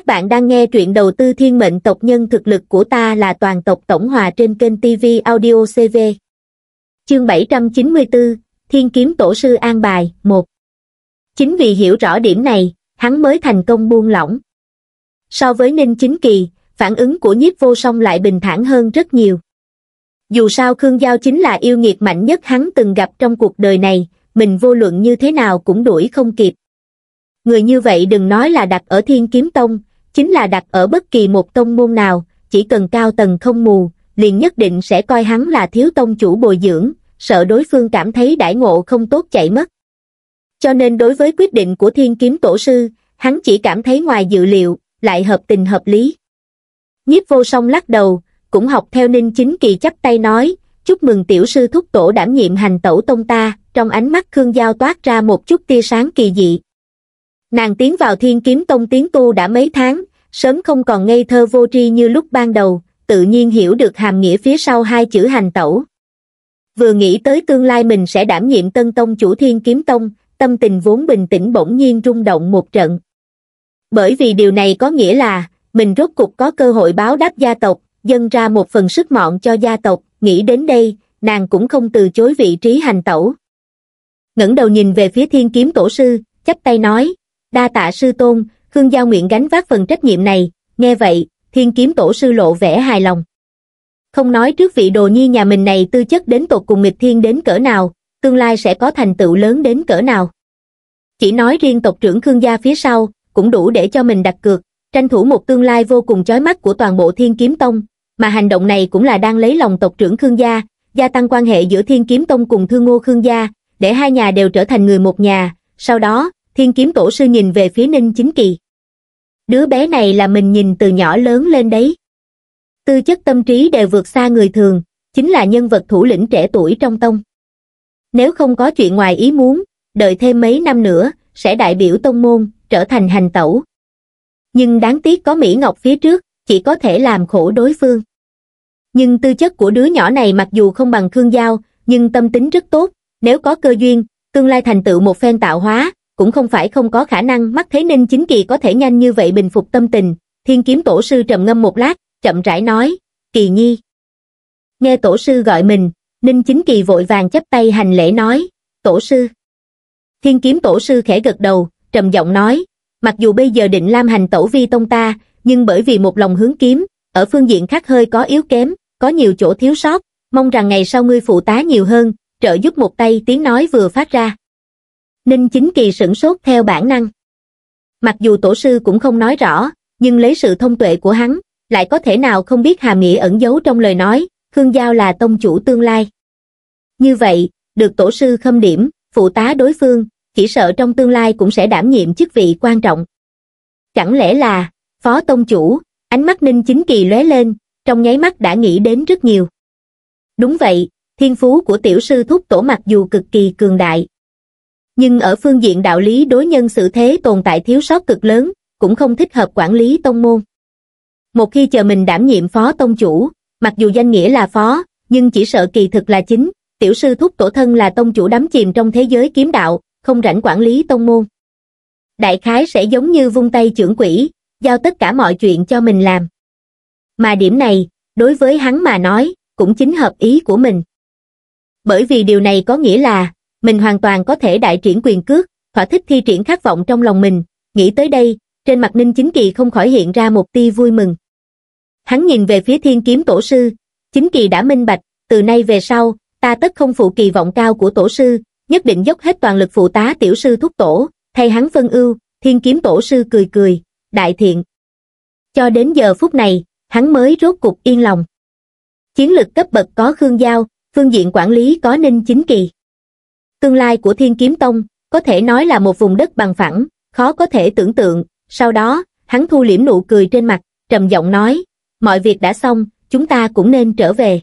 Các bạn đang nghe truyện đầu tư thiên mệnh tộc nhân thực lực của ta là toàn tộc tổng hòa trên kênh TV Audio CV. Chương 794, Thiên kiếm tổ sư an bài, 1. Chính vì hiểu rõ điểm này, hắn mới thành công buông lỏng. So với Ninh Chính Kỳ, phản ứng của nhiếp vô song lại bình thản hơn rất nhiều. Dù sao Khương Giao chính là yêu nghiệt mạnh nhất hắn từng gặp trong cuộc đời này, mình vô luận như thế nào cũng đuổi không kịp. Người như vậy đừng nói là đặt ở thiên kiếm tông, chính là đặt ở bất kỳ một tông môn nào, chỉ cần cao tầng không mù, liền nhất định sẽ coi hắn là thiếu tông chủ bồi dưỡng, sợ đối phương cảm thấy đãi ngộ không tốt chạy mất. Cho nên đối với quyết định của thiên kiếm tổ sư, hắn chỉ cảm thấy ngoài dự liệu, lại hợp tình hợp lý. Nhiếp vô song lắc đầu, cũng học theo ninh chính kỳ chắp tay nói, chúc mừng tiểu sư thúc tổ đảm nhiệm hành tẩu tông ta, trong ánh mắt Khương Giao toát ra một chút tia sáng kỳ dị nàng tiến vào thiên kiếm tông tiến tu đã mấy tháng sớm không còn ngây thơ vô tri như lúc ban đầu tự nhiên hiểu được hàm nghĩa phía sau hai chữ hành tẩu vừa nghĩ tới tương lai mình sẽ đảm nhiệm tân tông chủ thiên kiếm tông tâm tình vốn bình tĩnh bỗng nhiên rung động một trận bởi vì điều này có nghĩa là mình rốt cục có cơ hội báo đáp gia tộc dâng ra một phần sức mọn cho gia tộc nghĩ đến đây nàng cũng không từ chối vị trí hành tẩu ngẩng đầu nhìn về phía thiên kiếm tổ sư chắp tay nói đa tạ sư tôn, Khương Giao nguyện gánh vác phần trách nhiệm này, nghe vậy, thiên kiếm tổ sư lộ vẻ hài lòng. Không nói trước vị đồ nhi nhà mình này tư chất đến tột cùng nghịch thiên đến cỡ nào, tương lai sẽ có thành tựu lớn đến cỡ nào. Chỉ nói riêng tộc trưởng Khương gia phía sau, cũng đủ để cho mình đặt cược, tranh thủ một tương lai vô cùng chói mắt của toàn bộ thiên kiếm tông, mà hành động này cũng là đang lấy lòng tộc trưởng Khương gia, gia tăng quan hệ giữa thiên kiếm tông cùng thương ngô Khương gia, để hai nhà đều trở thành người một nhà, sau đó, thiên kiếm tổ sư nhìn về phía ninh chính kỳ. Đứa bé này là mình nhìn từ nhỏ lớn lên đấy. Tư chất tâm trí đều vượt xa người thường, chính là nhân vật thủ lĩnh trẻ tuổi trong tông. Nếu không có chuyện ngoài ý muốn, đợi thêm mấy năm nữa, sẽ đại biểu tông môn, trở thành hành tẩu. Nhưng đáng tiếc có Mỹ Ngọc phía trước, chỉ có thể làm khổ đối phương. Nhưng tư chất của đứa nhỏ này mặc dù không bằng Khương Giao, nhưng tâm tính rất tốt, nếu có cơ duyên, tương lai thành tựu một phen tạo hóa, cũng không phải không có khả năng mắt thấy Ninh Chính Kỳ có thể nhanh như vậy bình phục tâm tình, thiên kiếm tổ sư trầm ngâm một lát, chậm rãi nói, Kỳ Nhi. Nghe tổ sư gọi mình, Ninh Chính Kỳ vội vàng chấp tay hành lễ nói, tổ sư. Thiên kiếm tổ sư khẽ gật đầu, trầm giọng nói, mặc dù bây giờ định lam hành tổ vi tông ta, nhưng bởi vì một lòng hướng kiếm, ở phương diện khác hơi có yếu kém, có nhiều chỗ thiếu sót, mong rằng ngày sau ngươi phụ tá nhiều hơn, trợ giúp một tay tiếng nói vừa phát ra. Ninh Chính Kỳ sửng sốt theo bản năng. Mặc dù tổ sư cũng không nói rõ, nhưng lấy sự thông tuệ của hắn, lại có thể nào không biết hàm nghĩa ẩn giấu trong lời nói, Khương Giao là tông chủ tương lai. Như vậy, được tổ sư khâm điểm, phụ tá đối phương, chỉ sợ trong tương lai cũng sẽ đảm nhiệm chức vị quan trọng. Chẳng lẽ là, phó tông chủ, ánh mắt Ninh Chính Kỳ lóe lên, trong nháy mắt đã nghĩ đến rất nhiều. Đúng vậy, thiên phú của tiểu sư thúc tổ mặc dù cực kỳ cường đại, nhưng ở phương diện đạo lý đối nhân xử thế tồn tại thiếu sót cực lớn, cũng không thích hợp quản lý tông môn. Một khi chờ mình đảm nhiệm phó tông chủ, mặc dù danh nghĩa là phó, nhưng chỉ sợ kỳ thực là chính, tiểu sư thúc tổ thân là tông chủ đắm chìm trong thế giới kiếm đạo, không rảnh quản lý tông môn. Đại khái sẽ giống như vung tay trưởng quỷ, giao tất cả mọi chuyện cho mình làm. Mà điểm này, đối với hắn mà nói, cũng chính hợp ý của mình. Bởi vì điều này có nghĩa là, mình hoàn toàn có thể đại triển quyền cước, thỏa thích thi triển khát vọng trong lòng mình, nghĩ tới đây, trên mặt Ninh Chính Kỳ không khỏi hiện ra một tia vui mừng. Hắn nhìn về phía thiên kiếm tổ sư, Chính Kỳ đã minh bạch, từ nay về sau, ta tất không phụ kỳ vọng cao của tổ sư, nhất định dốc hết toàn lực phụ tá tiểu sư thúc tổ, thay hắn phân ưu, thiên kiếm tổ sư cười cười, đại thiện. Cho đến giờ phút này, hắn mới rốt cục yên lòng. Chiến lực cấp bậc có Khương Giao, phương diện quản lý có Ninh Chính Kỳ. Tương lai của Thiên Kiếm Tông có thể nói là một vùng đất bằng phẳng, khó có thể tưởng tượng. Sau đó, hắn thu liễm nụ cười trên mặt, trầm giọng nói, mọi việc đã xong, chúng ta cũng nên trở về.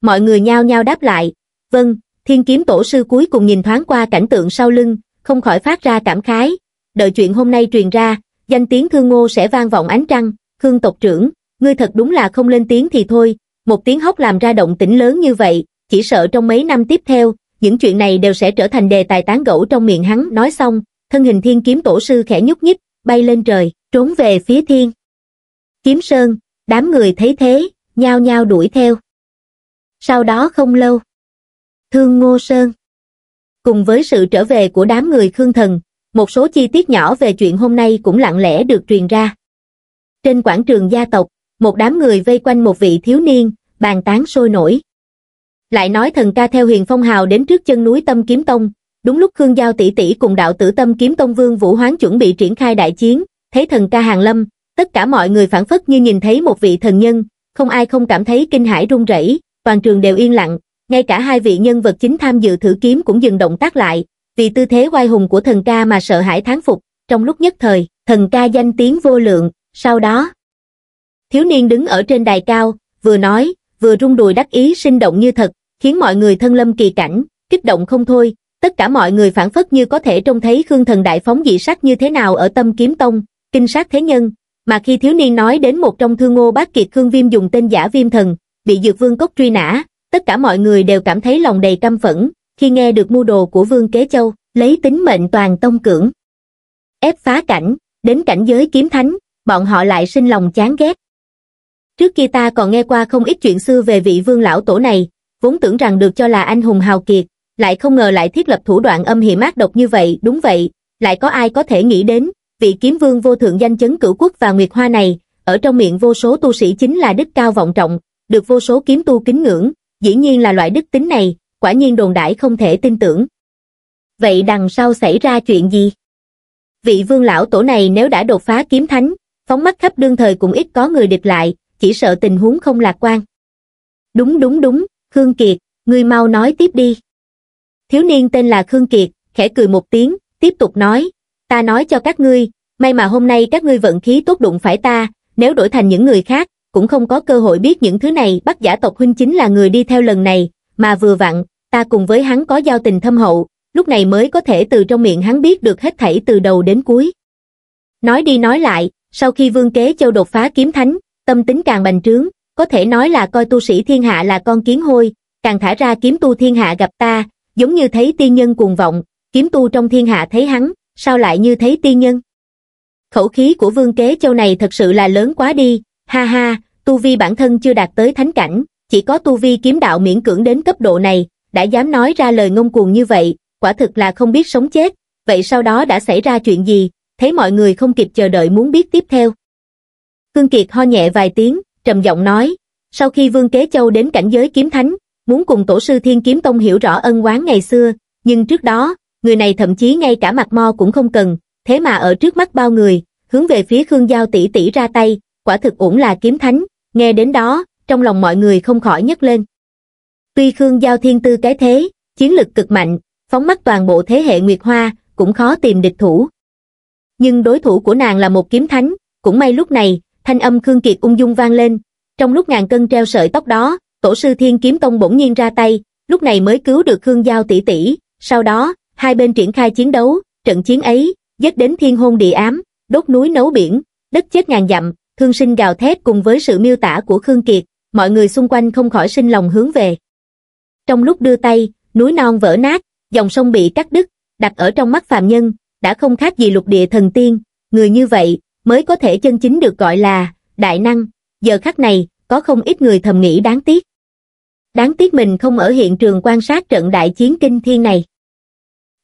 Mọi người nhao nhao đáp lại, vâng, Thiên Kiếm Tổ sư cuối cùng nhìn thoáng qua cảnh tượng sau lưng, không khỏi phát ra cảm khái. Đợi chuyện hôm nay truyền ra, danh tiếng thương Ngô sẽ vang vọng ánh trăng, Khương tộc trưởng, ngươi thật đúng là không lên tiếng thì thôi, một tiếng hốc làm ra động tĩnh lớn như vậy, chỉ sợ trong mấy năm tiếp theo, những chuyện này đều sẽ trở thành đề tài tán gẫu trong miệng hắn nói xong, thân hình thiên kiếm tổ sư khẽ nhúc nhích, bay lên trời, trốn về phía thiên. Kiếm sơn, đám người thấy thế, nhao nhao đuổi theo. Sau đó không lâu, thương ngô sơn. Cùng với sự trở về của đám người khương thần, một số chi tiết nhỏ về chuyện hôm nay cũng lặng lẽ được truyền ra. Trên quảng trường gia tộc, một đám người vây quanh một vị thiếu niên, bàn tán sôi nổi. Lại nói thần ca theo huyền phong hào đến trước chân núi Tâm Kiếm Tông, đúng lúc Khương Giao tỷ tỷ cùng đạo tử Tâm Kiếm Tông Vương Vũ Hoán chuẩn bị triển khai đại chiến, thấy thần ca hàng lâm, tất cả mọi người phản phất như nhìn thấy một vị thần nhân, không ai không cảm thấy kinh hãi run rẩy, toàn trường đều yên lặng, ngay cả hai vị nhân vật chính tham dự thử kiếm cũng dừng động tác lại, vì tư thế oai hùng của thần ca mà sợ hãi thán phục, trong lúc nhất thời, thần ca danh tiếng vô lượng, sau đó. Thiếu niên đứng ở trên đài cao, vừa nói, vừa rung đùi đắc ý sinh động như thật, khiến mọi người thân lâm kỳ cảnh, kích động không thôi, tất cả mọi người phản phất như có thể trông thấy Khương Thần Đại phóng dị sắc như thế nào ở tâm kiếm tông, kinh sát thế nhân, mà khi thiếu niên nói đến một trong thương ngô bác kiệt Khương Viêm dùng tên giả Viêm Thần, bị Dược Vương Cốc truy nã, tất cả mọi người đều cảm thấy lòng đầy căm phẫn, khi nghe được mưu đồ của Vương Kế Châu, lấy tính mệnh toàn tông cưỡng. Ép phá cảnh, đến cảnh giới kiếm thánh, bọn họ lại sinh lòng chán ghét. Trước kia ta còn nghe qua không ít chuyện xưa về vị vương lão tổ này, vốn tưởng rằng được cho là anh hùng hào kiệt, lại không ngờ lại thiết lập thủ đoạn âm hiểm ác độc như vậy, đúng vậy, lại có ai có thể nghĩ đến, vị kiếm vương vô thượng danh chấn cửu quốc và nguyệt hoa này, ở trong miệng vô số tu sĩ chính là đức cao vọng trọng, được vô số kiếm tu kính ngưỡng, dĩ nhiên là loại đức tính này, quả nhiên đồn đãi không thể tin tưởng. Vậy đằng sau xảy ra chuyện gì? Vị vương lão tổ này nếu đã đột phá kiếm thánh, phóng mắt khắp đương thời cũng ít có người địch lại, chỉ sợ tình huống không lạc quan. Đúng đúng đúng, Khương Kiệt, ngươi mau nói tiếp đi. Thiếu niên tên là Khương Kiệt, khẽ cười một tiếng, tiếp tục nói, ta nói cho các ngươi, may mà hôm nay các ngươi vận khí tốt đụng phải ta, nếu đổi thành những người khác, cũng không có cơ hội biết những thứ này bắt giả tộc huynh chính là người đi theo lần này, mà vừa vặn, ta cùng với hắn có giao tình thâm hậu, lúc này mới có thể từ trong miệng hắn biết được hết thảy từ đầu đến cuối. Nói đi nói lại, sau khi vương kế châu đột phá kiếm thánh, tâm tính càng bành trướng, có thể nói là coi tu sĩ thiên hạ là con kiến hôi, càng thả ra kiếm tu thiên hạ gặp ta, giống như thấy tiên nhân cuồng vọng, kiếm tu trong thiên hạ thấy hắn, sao lại như thấy tiên nhân? Khẩu khí của vương kế châu này thật sự là lớn quá đi, ha ha, tu vi bản thân chưa đạt tới thánh cảnh, chỉ có tu vi kiếm đạo miễn cưỡng đến cấp độ này, đã dám nói ra lời ngông cuồng như vậy, quả thực là không biết sống chết, vậy sau đó đã xảy ra chuyện gì, thấy mọi người không kịp chờ đợi muốn biết tiếp theo. Cương Kiệt ho nhẹ vài tiếng, trầm giọng nói, sau khi Vương Kế Châu đến cảnh giới kiếm thánh, muốn cùng tổ sư Thiên Kiếm Tông hiểu rõ ân oán ngày xưa, nhưng trước đó, người này thậm chí ngay cả mặt mo cũng không cần, thế mà ở trước mắt bao người, hướng về phía Khương Giao tỷ tỷ ra tay, quả thực ổn là kiếm thánh, nghe đến đó, trong lòng mọi người không khỏi nhấc lên. Tuy Khương Giao thiên tư cái thế, chiến lực cực mạnh, phóng mắt toàn bộ thế hệ Nguyệt Hoa, cũng khó tìm địch thủ. Nhưng đối thủ của nàng là một kiếm thánh, cũng may lúc này, thanh âm Khương Kiệt ung dung vang lên. Trong lúc ngàn cân treo sợi tóc đó, tổ sư Thiên Kiếm Tông bỗng nhiên ra tay, lúc này mới cứu được Khương Giao tỷ tỷ. Sau đó, hai bên triển khai chiến đấu, trận chiến ấy, dứt đến thiên hôn địa ám, đốt núi nấu biển, đất chết ngàn dặm, thương sinh gào thét cùng với sự miêu tả của Khương Kiệt, mọi người xung quanh không khỏi sinh lòng hướng về. Trong lúc đưa tay, núi non vỡ nát, dòng sông bị cắt đứt, đặt ở trong mắt phàm nhân, đã không khác gì lục địa thần tiên, người như vậy, mới có thể chân chính được gọi là đại năng, giờ khắc này, có không ít người thầm nghĩ đáng tiếc. Đáng tiếc mình không ở hiện trường quan sát trận đại chiến kinh thiên này.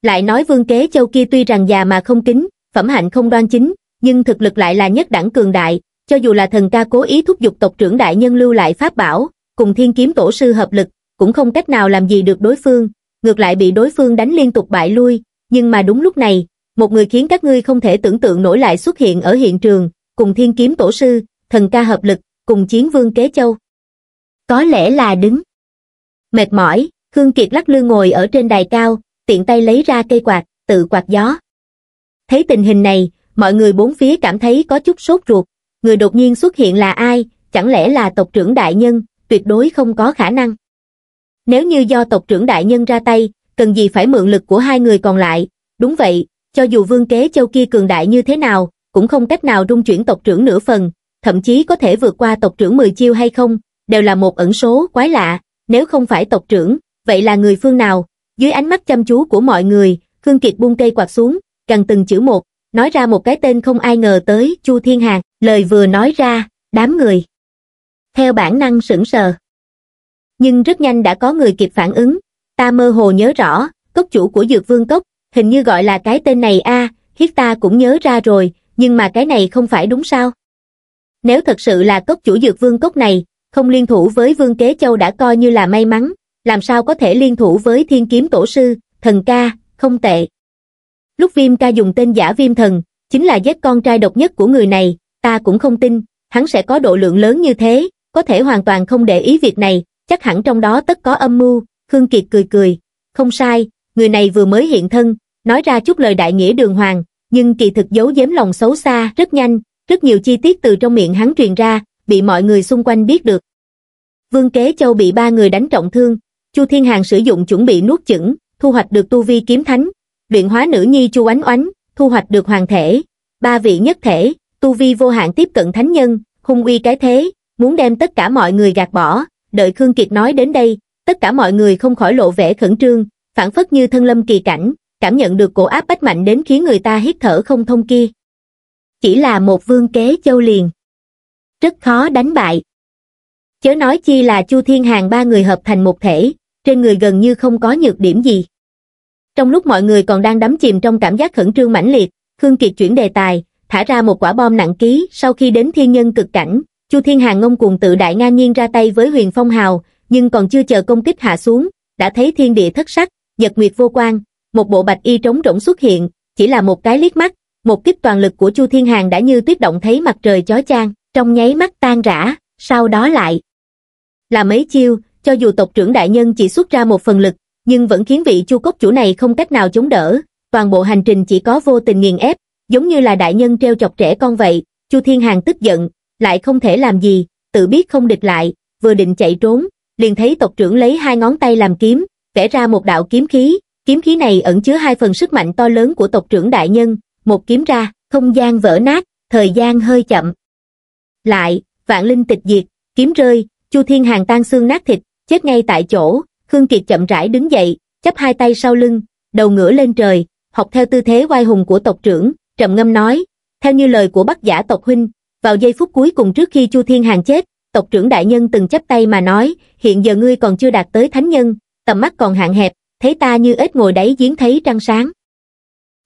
Lại nói vương kế châu kia tuy rằng già mà không kính, phẩm hạnh không đoan chính, nhưng thực lực lại là nhất đẳng cường đại, cho dù là thần ca cố ý thúc giục tộc trưởng đại nhân lưu lại pháp bảo, cùng thiên kiếm tổ sư hợp lực, cũng không cách nào làm gì được đối phương, ngược lại bị đối phương đánh liên tục bại lui, nhưng mà đúng lúc này, một người khiến các ngươi không thể tưởng tượng nổi lại xuất hiện ở hiện trường, cùng thiên kiếm tổ sư, thần ca hợp lực, cùng chiến vương kế châu. Có lẽ là đứng. Mệt mỏi, Khương Kiệt lắc lư ngồi ở trên đài cao, tiện tay lấy ra cây quạt, tự quạt gió. Thấy tình hình này, mọi người bốn phía cảm thấy có chút sốt ruột. Người đột nhiên xuất hiện là ai, chẳng lẽ là tộc trưởng đại nhân, tuyệt đối không có khả năng. Nếu như do tộc trưởng đại nhân ra tay, cần gì phải mượn lực của hai người còn lại, đúng vậy, cho dù vương kế châu kia cường đại như thế nào, cũng không cách nào rung chuyển tộc trưởng nửa phần, thậm chí có thể vượt qua tộc trưởng 10 chiêu hay không, đều là một ẩn số quái lạ, nếu không phải tộc trưởng, vậy là người phương nào? Dưới ánh mắt chăm chú của mọi người, Khương Kiệt buông cây quạt xuống, gần từng chữ một, nói ra một cái tên không ai ngờ tới, Chu Thiên Hàng, lời vừa nói ra, đám người. Theo bản năng sững sờ. Nhưng rất nhanh đã có người kịp phản ứng, ta mơ hồ nhớ rõ, cốc chủ của Dược Vương Cốc, hình như gọi là cái tên này a hiết ta cũng nhớ ra rồi nhưng mà cái này không phải đúng sao nếu thật sự là cốc chủ dược vương cốc này không liên thủ với vương kế châu đã coi như là may mắn làm sao có thể liên thủ với thiên kiếm tổ sư thần ca không tệ lúc viêm ca dùng tên giả viêm thần chính là giết con trai độc nhất của người này ta cũng không tin hắn sẽ có độ lượng lớn như thế có thể hoàn toàn không để ý việc này chắc hẳn trong đó tất có âm mưu khương kiệt cười cười không sai người này vừa mới hiện thân nói ra chút lời đại nghĩa đường hoàng, nhưng kỳ thực giấu giếm lòng xấu xa rất nhanh, rất nhiều chi tiết từ trong miệng hắn truyền ra, bị mọi người xung quanh biết được. Vương Kế Châu bị ba người đánh trọng thương, Chu Thiên Hàng sử dụng chuẩn bị nuốt chửng, thu hoạch được tu vi kiếm thánh, luyện hóa nữ nhi Chu Ánh Oánh, thu hoạch được hoàng thể, ba vị nhất thể, tu vi vô hạn tiếp cận thánh nhân, hung uy cái thế, muốn đem tất cả mọi người gạt bỏ, đợi Khương Kiệt nói đến đây, tất cả mọi người không khỏi lộ vẻ khẩn trương, phản phất như thân lâm kỳ cảnh, cảm nhận được cổ áp bách mạnh đến khiến người ta hít thở không thông kia. Chỉ là một vương kế châu liền. Rất khó đánh bại. Chớ nói chi là Chu Thiên Hàng ba người hợp thành một thể, trên người gần như không có nhược điểm gì. Trong lúc mọi người còn đang đắm chìm trong cảm giác khẩn trương mãnh liệt, Khương Kiệt chuyển đề tài, thả ra một quả bom nặng ký sau khi đến thiên nhân cực cảnh. Chu Thiên Hàng ngông cuồng tự đại ngang nhiên ra tay với huyền phong hào, nhưng còn chưa chờ công kích hạ xuống, đã thấy thiên địa thất sắc, nhật nguyệt vô quang, một bộ bạch y trống rỗng xuất hiện, chỉ là một cái liếc mắt, một kích toàn lực của Chu Thiên Hàng đã như tuyết động thấy mặt trời chói chang, trong nháy mắt tan rã, sau đó lại là mấy chiêu, cho dù tộc trưởng đại nhân chỉ xuất ra một phần lực, nhưng vẫn khiến vị Chu cốc chủ này không cách nào chống đỡ, toàn bộ hành trình chỉ có vô tình nghiền ép, giống như là đại nhân treo chọc trẻ con vậy, Chu Thiên Hàng tức giận, lại không thể làm gì, tự biết không địch lại, vừa định chạy trốn, liền thấy tộc trưởng lấy hai ngón tay làm kiếm, vẽ ra một đạo kiếm khí, Kiếm khí này ẩn chứa hai phần sức mạnh to lớn của tộc trưởng đại nhân, một kiếm ra, không gian vỡ nát, thời gian hơi chậm. Lại, vạn linh tịch diệt, kiếm rơi, Chu Thiên Hàng tan xương nát thịt, chết ngay tại chỗ, Khương Kiệt chậm rãi đứng dậy, chấp hai tay sau lưng, đầu ngửa lên trời, học theo tư thế oai hùng của tộc trưởng, trầm ngâm nói, theo như lời của Bắc giả tộc huynh, vào giây phút cuối cùng trước khi Chu Thiên Hàng chết, tộc trưởng đại nhân từng chấp tay mà nói, hiện giờ ngươi còn chưa đạt tới thánh nhân, tầm mắt còn hạn hẹp, thấy ta như ếch ngồi đáy giếng thấy trăng sáng.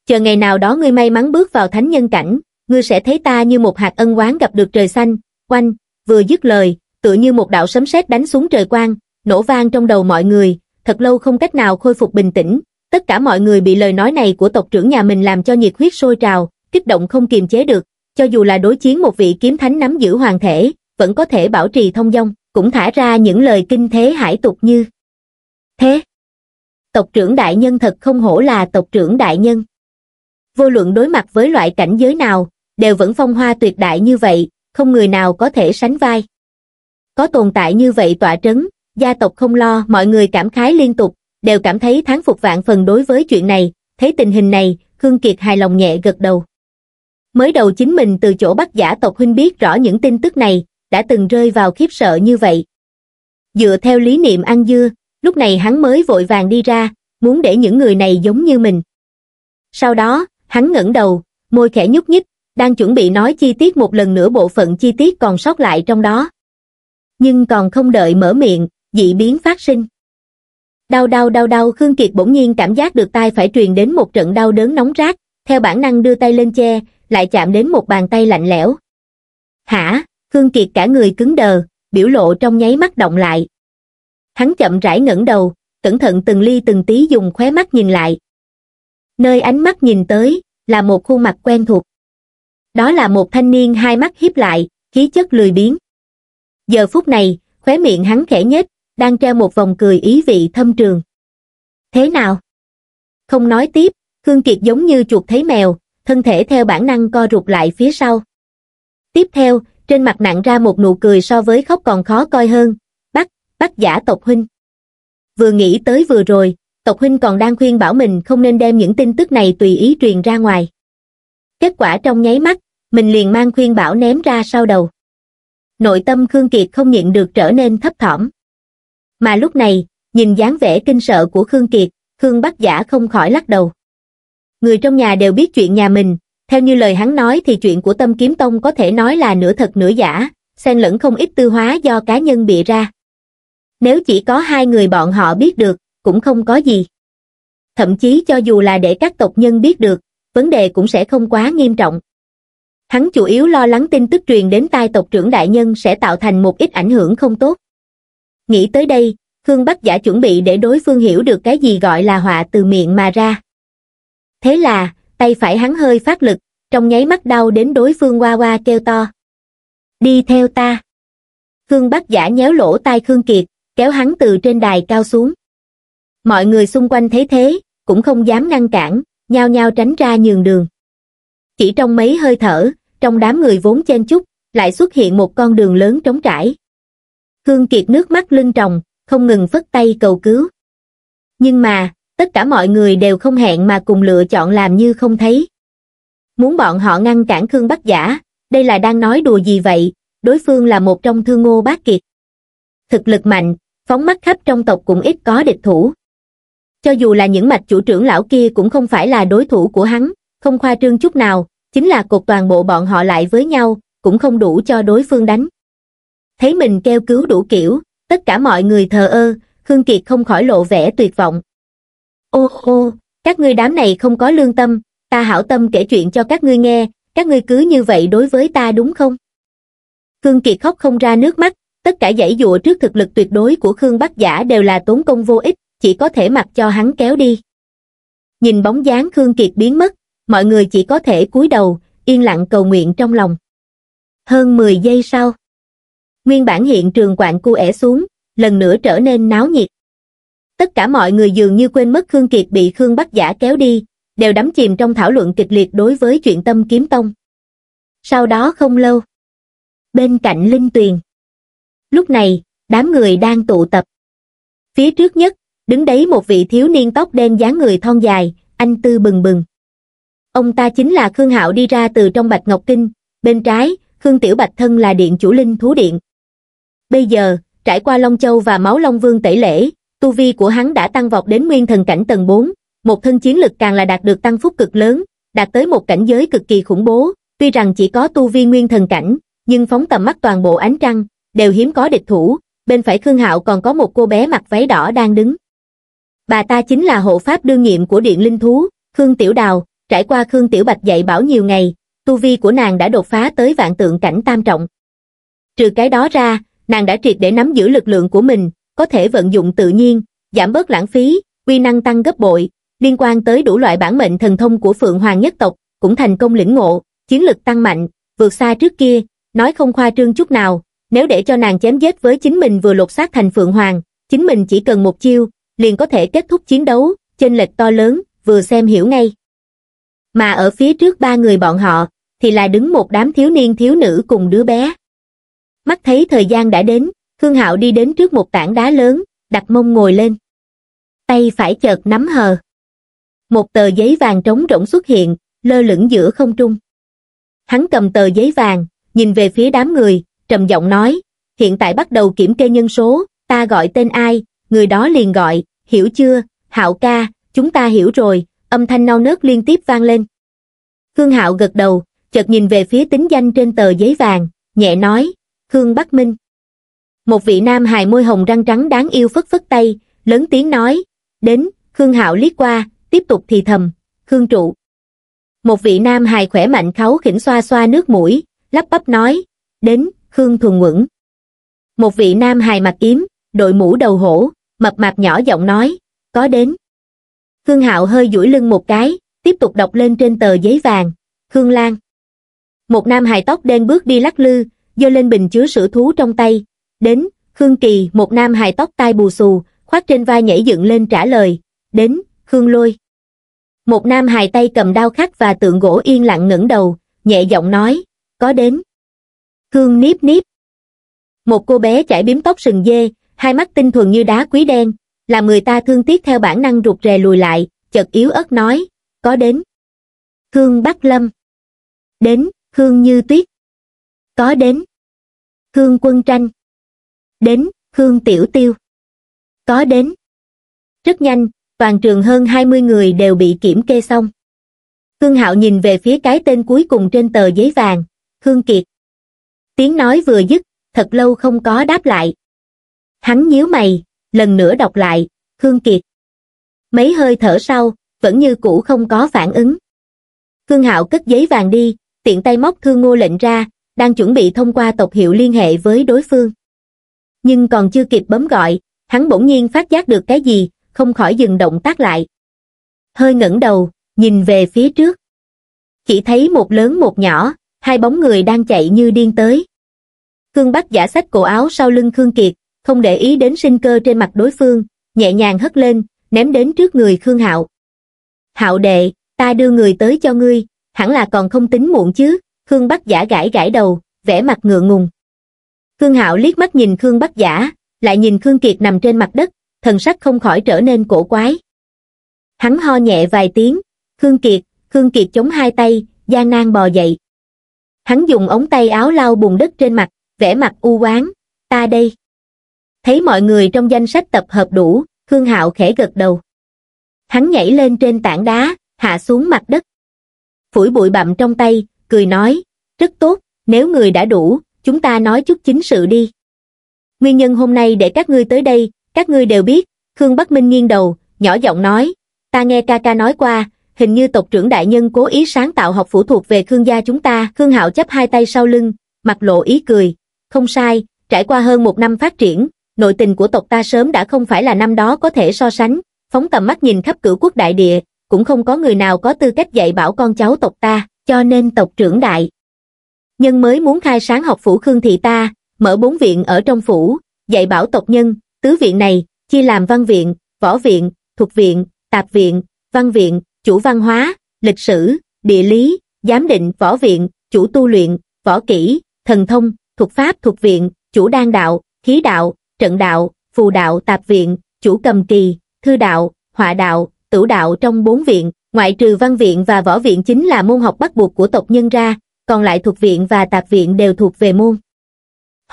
Chờ ngày nào đó ngươi may mắn bước vào thánh nhân cảnh, ngươi sẽ thấy ta như một hạt ân quán gặp được trời xanh, quanh vừa dứt lời, tựa như một đạo sấm sét đánh xuống trời quang, nổ vang trong đầu mọi người, thật lâu không cách nào khôi phục bình tĩnh, tất cả mọi người bị lời nói này của tộc trưởng nhà mình làm cho nhiệt huyết sôi trào, kích động không kiềm chế được, cho dù là đối chiến một vị kiếm thánh nắm giữ hoàng thể, vẫn có thể bảo trì thông dong, cũng thả ra những lời kinh thế hải tục như Thế, tộc trưởng đại nhân thật không hổ là tộc trưởng đại nhân. Vô luận đối mặt với loại cảnh giới nào, đều vẫn phong hoa tuyệt đại như vậy, không người nào có thể sánh vai. Có tồn tại như vậy tỏa trấn, gia tộc không lo, mọi người cảm khái liên tục, đều cảm thấy tháng phục vạn phần đối với chuyện này, thấy tình hình này, Khương Kiệt hài lòng nhẹ gật đầu. Mới đầu chính mình từ chỗ bắt giả tộc huynh biết rõ những tin tức này, đã từng rơi vào khiếp sợ như vậy. Dựa theo lý niệm ăn dưa, lúc này hắn mới vội vàng đi ra muốn để những người này giống như mình sau đó hắn ngẩng đầu môi khẽ nhúc nhích đang chuẩn bị nói chi tiết một lần nữa bộ phận chi tiết còn sót lại trong đó nhưng còn không đợi mở miệng dị biến phát sinh đau đau đau đau khương kiệt bỗng nhiên cảm giác được tay phải truyền đến một trận đau đớn nóng rát theo bản năng đưa tay lên che lại chạm đến một bàn tay lạnh lẽo hả khương kiệt cả người cứng đờ biểu lộ trong nháy mắt động lại hắn chậm rãi ngẩng đầu, cẩn thận từng ly từng tí dùng khóe mắt nhìn lại. Nơi ánh mắt nhìn tới, là một khuôn mặt quen thuộc. Đó là một thanh niên hai mắt hiếp lại, khí chất lười biếng. Giờ phút này, khóe miệng hắn khẽ nhếch, đang treo một vòng cười ý vị thâm trường. Thế nào? Không nói tiếp, Khương Kiệt giống như chuột thấy mèo, thân thể theo bản năng co rụt lại phía sau. Tiếp theo, trên mặt nặng ra một nụ cười so với khóc còn khó coi hơn, bách giả tộc huynh. Vừa nghĩ tới vừa rồi, tộc huynh còn đang khuyên bảo mình không nên đem những tin tức này tùy ý truyền ra ngoài. Kết quả trong nháy mắt, mình liền mang khuyên bảo ném ra sau đầu. Nội tâm Khương Kiệt không nhịn được trở nên thấp thỏm. Mà lúc này, nhìn dáng vẻ kinh sợ của Khương Kiệt, Khương Bắc Giả không khỏi lắc đầu. Người trong nhà đều biết chuyện nhà mình, theo như lời hắn nói thì chuyện của Tâm Kiếm Tông có thể nói là nửa thật nửa giả, xen lẫn không ít tư hóa do cá nhân bịa ra nếu chỉ có hai người bọn họ biết được, cũng không có gì. Thậm chí cho dù là để các tộc nhân biết được, vấn đề cũng sẽ không quá nghiêm trọng. Hắn chủ yếu lo lắng tin tức truyền đến tai tộc trưởng đại nhân sẽ tạo thành một ít ảnh hưởng không tốt. Nghĩ tới đây, Khương Bắc giả chuẩn bị để đối phương hiểu được cái gì gọi là họa từ miệng mà ra. Thế là, tay phải hắn hơi phát lực, trong nháy mắt đau đến đối phương qua qua kêu to. Đi theo ta. Khương Bắc giả nhéo lỗ tai Khương Kiệt, kéo hắn từ trên đài cao xuống. Mọi người xung quanh thấy thế, cũng không dám ngăn cản, nhao nhao tránh ra nhường đường. Chỉ trong mấy hơi thở, trong đám người vốn chen chúc, lại xuất hiện một con đường lớn trống trải. Hương Kiệt nước mắt lưng tròng, không ngừng phất tay cầu cứu. Nhưng mà, tất cả mọi người đều không hẹn mà cùng lựa chọn làm như không thấy. Muốn bọn họ ngăn cản Khương Bắc Giả, đây là đang nói đùa gì vậy, đối phương là một trong thương ngô bác kiệt. Thực lực mạnh, phóng mắt khắp trong tộc cũng ít có địch thủ cho dù là những mạch chủ trưởng lão kia cũng không phải là đối thủ của hắn không khoa trương chút nào chính là cột toàn bộ bọn họ lại với nhau cũng không đủ cho đối phương đánh thấy mình kêu cứu đủ kiểu tất cả mọi người thờ ơ khương kiệt không khỏi lộ vẻ tuyệt vọng ô ô các ngươi đám này không có lương tâm ta hảo tâm kể chuyện cho các ngươi nghe các ngươi cứ như vậy đối với ta đúng không khương kiệt khóc không ra nước mắt tất cả giải dụa trước thực lực tuyệt đối của Khương Bắc Giả đều là tốn công vô ích, chỉ có thể mặc cho hắn kéo đi. Nhìn bóng dáng Khương Kiệt biến mất, mọi người chỉ có thể cúi đầu, yên lặng cầu nguyện trong lòng. Hơn 10 giây sau, nguyên bản hiện trường quạng cu ẻ xuống, lần nữa trở nên náo nhiệt. Tất cả mọi người dường như quên mất Khương Kiệt bị Khương Bắc Giả kéo đi, đều đắm chìm trong thảo luận kịch liệt đối với chuyện tâm kiếm tông. Sau đó không lâu, bên cạnh Linh Tuyền, Lúc này, đám người đang tụ tập. Phía trước nhất, đứng đấy một vị thiếu niên tóc đen dáng người thon dài, anh tư bừng bừng. Ông ta chính là Khương Hạo đi ra từ trong Bạch Ngọc Kinh, bên trái, Khương Tiểu Bạch thân là điện chủ linh thú điện. Bây giờ, trải qua Long Châu và Máu Long Vương tẩy lễ, tu vi của hắn đã tăng vọt đến nguyên thần cảnh tầng 4, một thân chiến lực càng là đạt được tăng phúc cực lớn, đạt tới một cảnh giới cực kỳ khủng bố, tuy rằng chỉ có tu vi nguyên thần cảnh, nhưng phóng tầm mắt toàn bộ ánh trăng, đều hiếm có địch thủ, bên phải Khương Hạo còn có một cô bé mặc váy đỏ đang đứng. Bà ta chính là hộ pháp đương nhiệm của Điện Linh Thú, Khương Tiểu Đào, trải qua Khương Tiểu Bạch dạy bảo nhiều ngày, tu vi của nàng đã đột phá tới vạn tượng cảnh tam trọng. Trừ cái đó ra, nàng đã triệt để nắm giữ lực lượng của mình, có thể vận dụng tự nhiên, giảm bớt lãng phí, quy năng tăng gấp bội, liên quan tới đủ loại bản mệnh thần thông của Phượng Hoàng nhất tộc, cũng thành công lĩnh ngộ, chiến lực tăng mạnh, vượt xa trước kia, nói không khoa trương chút nào, nếu để cho nàng chém giết với chính mình vừa lột xác thành Phượng Hoàng, chính mình chỉ cần một chiêu, liền có thể kết thúc chiến đấu, chênh lệch to lớn, vừa xem hiểu ngay. Mà ở phía trước ba người bọn họ, thì là đứng một đám thiếu niên thiếu nữ cùng đứa bé. Mắt thấy thời gian đã đến, Khương Hạo đi đến trước một tảng đá lớn, đặt mông ngồi lên. Tay phải chợt nắm hờ. Một tờ giấy vàng trống rỗng xuất hiện, lơ lửng giữa không trung. Hắn cầm tờ giấy vàng, nhìn về phía đám người, trầm giọng nói, hiện tại bắt đầu kiểm kê nhân số, ta gọi tên ai, người đó liền gọi, hiểu chưa, hạo ca, chúng ta hiểu rồi, âm thanh non nớt liên tiếp vang lên. Khương hạo gật đầu, chợt nhìn về phía tính danh trên tờ giấy vàng, nhẹ nói, Khương Bắc Minh. Một vị nam hài môi hồng răng trắng đáng yêu phất phất tay, lớn tiếng nói, đến, Khương hạo liếc qua, tiếp tục thì thầm, Khương trụ. Một vị nam hài khỏe mạnh kháo khỉnh xoa xoa nước mũi, lắp bắp nói, đến, Khương Thuần Nguẩn. Một vị nam hài mặt yếm, đội mũ đầu hổ, mập mạp nhỏ giọng nói, có đến. Khương Hạo hơi duỗi lưng một cái, tiếp tục đọc lên trên tờ giấy vàng, Khương Lan. Một nam hài tóc đen bước đi lắc lư, giơ lên bình chứa sữa thú trong tay, đến, Khương Kỳ, một nam hài tóc tai bù xù, khoác trên vai nhảy dựng lên trả lời, đến, Khương Lôi. Một nam hài tay cầm đao khắc và tượng gỗ yên lặng ngẩng đầu, nhẹ giọng nói, có đến hương níp níp, một cô bé chảy biếm tóc sừng dê hai mắt tinh thuần như đá quý đen làm người ta thương tiếc theo bản năng rụt rè lùi lại chợt yếu ớt nói có đến hương bắc lâm đến hương như tuyết có đến hương quân tranh đến hương tiểu tiêu có đến rất nhanh toàn trường hơn 20 người đều bị kiểm kê xong hương hạo nhìn về phía cái tên cuối cùng trên tờ giấy vàng hương kiệt tiếng nói vừa dứt thật lâu không có đáp lại hắn nhíu mày lần nữa đọc lại khương kiệt mấy hơi thở sau vẫn như cũ không có phản ứng khương hạo cất giấy vàng đi tiện tay móc thư ngô lệnh ra đang chuẩn bị thông qua tộc hiệu liên hệ với đối phương nhưng còn chưa kịp bấm gọi hắn bỗng nhiên phát giác được cái gì không khỏi dừng động tác lại hơi ngẩng đầu nhìn về phía trước chỉ thấy một lớn một nhỏ hai bóng người đang chạy như điên tới Khương Bắc giả sách cổ áo sau lưng Khương Kiệt, không để ý đến sinh cơ trên mặt đối phương, nhẹ nhàng hất lên, ném đến trước người Khương Hạo. Hạo đệ, ta đưa người tới cho ngươi, hẳn là còn không tính muộn chứ, Khương Bắc giả gãi gãi đầu, vẻ mặt ngựa ngùng. Khương Hạo liếc mắt nhìn Khương Bắc giả, lại nhìn Khương Kiệt nằm trên mặt đất, thần sắc không khỏi trở nên cổ quái. Hắn ho nhẹ vài tiếng, Khương Kiệt, Khương Kiệt chống hai tay, gian nan bò dậy. Hắn dùng ống tay áo lau bùn đất trên mặt, vẻ mặt u oán ta đây thấy mọi người trong danh sách tập hợp đủ khương hạo khẽ gật đầu hắn nhảy lên trên tảng đá hạ xuống mặt đất phủi bụi bặm trong tay cười nói rất tốt nếu người đã đủ chúng ta nói chút chính sự đi nguyên nhân hôm nay để các ngươi tới đây các ngươi đều biết khương bắc minh nghiêng đầu nhỏ giọng nói ta nghe ca ca nói qua hình như tộc trưởng đại nhân cố ý sáng tạo học phủ thuộc về khương gia chúng ta khương hạo chấp hai tay sau lưng mặt lộ ý cười không sai, trải qua hơn một năm phát triển, nội tình của tộc ta sớm đã không phải là năm đó có thể so sánh, phóng tầm mắt nhìn khắp cửu quốc đại địa, cũng không có người nào có tư cách dạy bảo con cháu tộc ta, cho nên tộc trưởng đại. Nhân mới muốn khai sáng học phủ Khương Thị ta, mở bốn viện ở trong phủ, dạy bảo tộc nhân, tứ viện này, chia làm văn viện, võ viện, thuộc viện, tạp viện, văn viện, chủ văn hóa, lịch sử, địa lý, giám định võ viện, chủ tu luyện, võ kỹ, thần thông, thuộc pháp thuộc viện, chủ đan đạo, khí đạo, trận đạo, phù đạo tạp viện, chủ cầm kỳ, thư đạo, họa đạo, tử đạo trong bốn viện, ngoại trừ văn viện và võ viện chính là môn học bắt buộc của tộc nhân ra, còn lại thuộc viện và tạp viện đều thuộc về môn.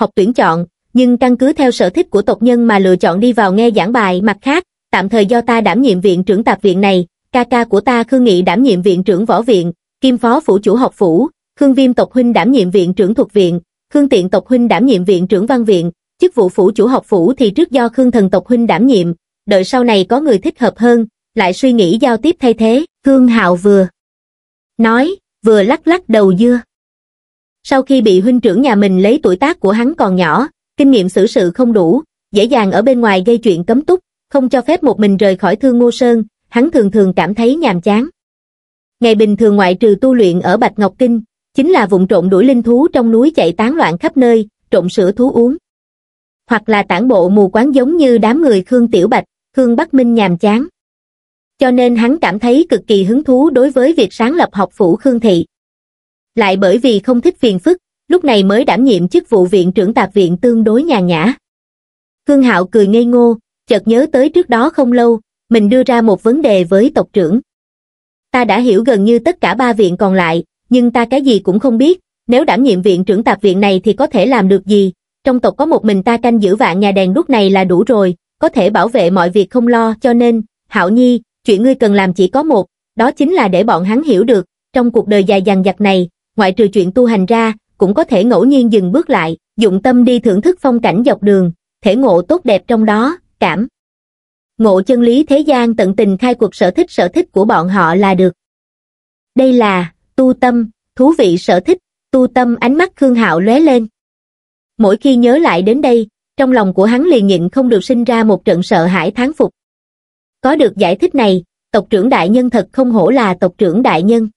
Học tuyển chọn, nhưng căn cứ theo sở thích của tộc nhân mà lựa chọn đi vào nghe giảng bài mặt khác, tạm thời do ta đảm nhiệm viện trưởng tạp viện này, ca ca của ta Khương Nghị đảm nhiệm viện trưởng võ viện, kim phó phủ chủ học phủ, Khương Viêm tộc huynh đảm nhiệm viện trưởng thuộc viện, Khương Tiện tộc huynh đảm nhiệm viện trưởng văn viện, chức vụ phủ chủ học phủ thì trước do Khương Thần tộc huynh đảm nhiệm, đợi sau này có người thích hợp hơn, lại suy nghĩ giao tiếp thay thế, Khương Hạo vừa nói, vừa lắc lắc đầu dưa. Sau khi bị huynh trưởng nhà mình lấy tuổi tác của hắn còn nhỏ, kinh nghiệm xử sự không đủ, dễ dàng ở bên ngoài gây chuyện cấm túc, không cho phép một mình rời khỏi Thương Ngô Sơn, hắn thường thường cảm thấy nhàm chán. Ngày bình thường ngoại trừ tu luyện ở Bạch Ngọc Kinh, chính là vùng trộn đuổi linh thú trong núi chạy tán loạn khắp nơi, trộn sữa thú uống. Hoặc là tản bộ mù quáng giống như đám người Khương Tiểu Bạch, Khương Bắc Minh nhàm chán. Cho nên hắn cảm thấy cực kỳ hứng thú đối với việc sáng lập học phủ Khương Thị. Lại bởi vì không thích phiền phức, lúc này mới đảm nhiệm chức vụ viện trưởng tạp viện tương đối nhà nhã. Khương Hạo cười ngây ngô, chợt nhớ tới trước đó không lâu, mình đưa ra một vấn đề với tộc trưởng. Ta đã hiểu gần như tất cả ba viện còn lại, nhưng ta cái gì cũng không biết, nếu đảm nhiệm viện trưởng tạp viện này thì có thể làm được gì, trong tộc có một mình ta canh giữ vạn nhà đèn đuốc này là đủ rồi, có thể bảo vệ mọi việc không lo cho nên, Hạo Nhi, chuyện ngươi cần làm chỉ có một, đó chính là để bọn hắn hiểu được, trong cuộc đời dài dằng dặc này, ngoại trừ chuyện tu hành ra, cũng có thể ngẫu nhiên dừng bước lại, dụng tâm đi thưởng thức phong cảnh dọc đường, thể ngộ tốt đẹp trong đó, cảm. Ngộ chân lý thế gian tận tình khai cuộc sở thích sở thích của bọn họ là được. Đây là tu tâm, thú vị sở thích, tu tâm ánh mắt Khương Hạo lóe lên. Mỗi khi nhớ lại đến đây, trong lòng của hắn liền nhịn không được sinh ra một trận sợ hãi thán phục. Có được giải thích này, tộc trưởng đại nhân thật không hổ là tộc trưởng đại nhân.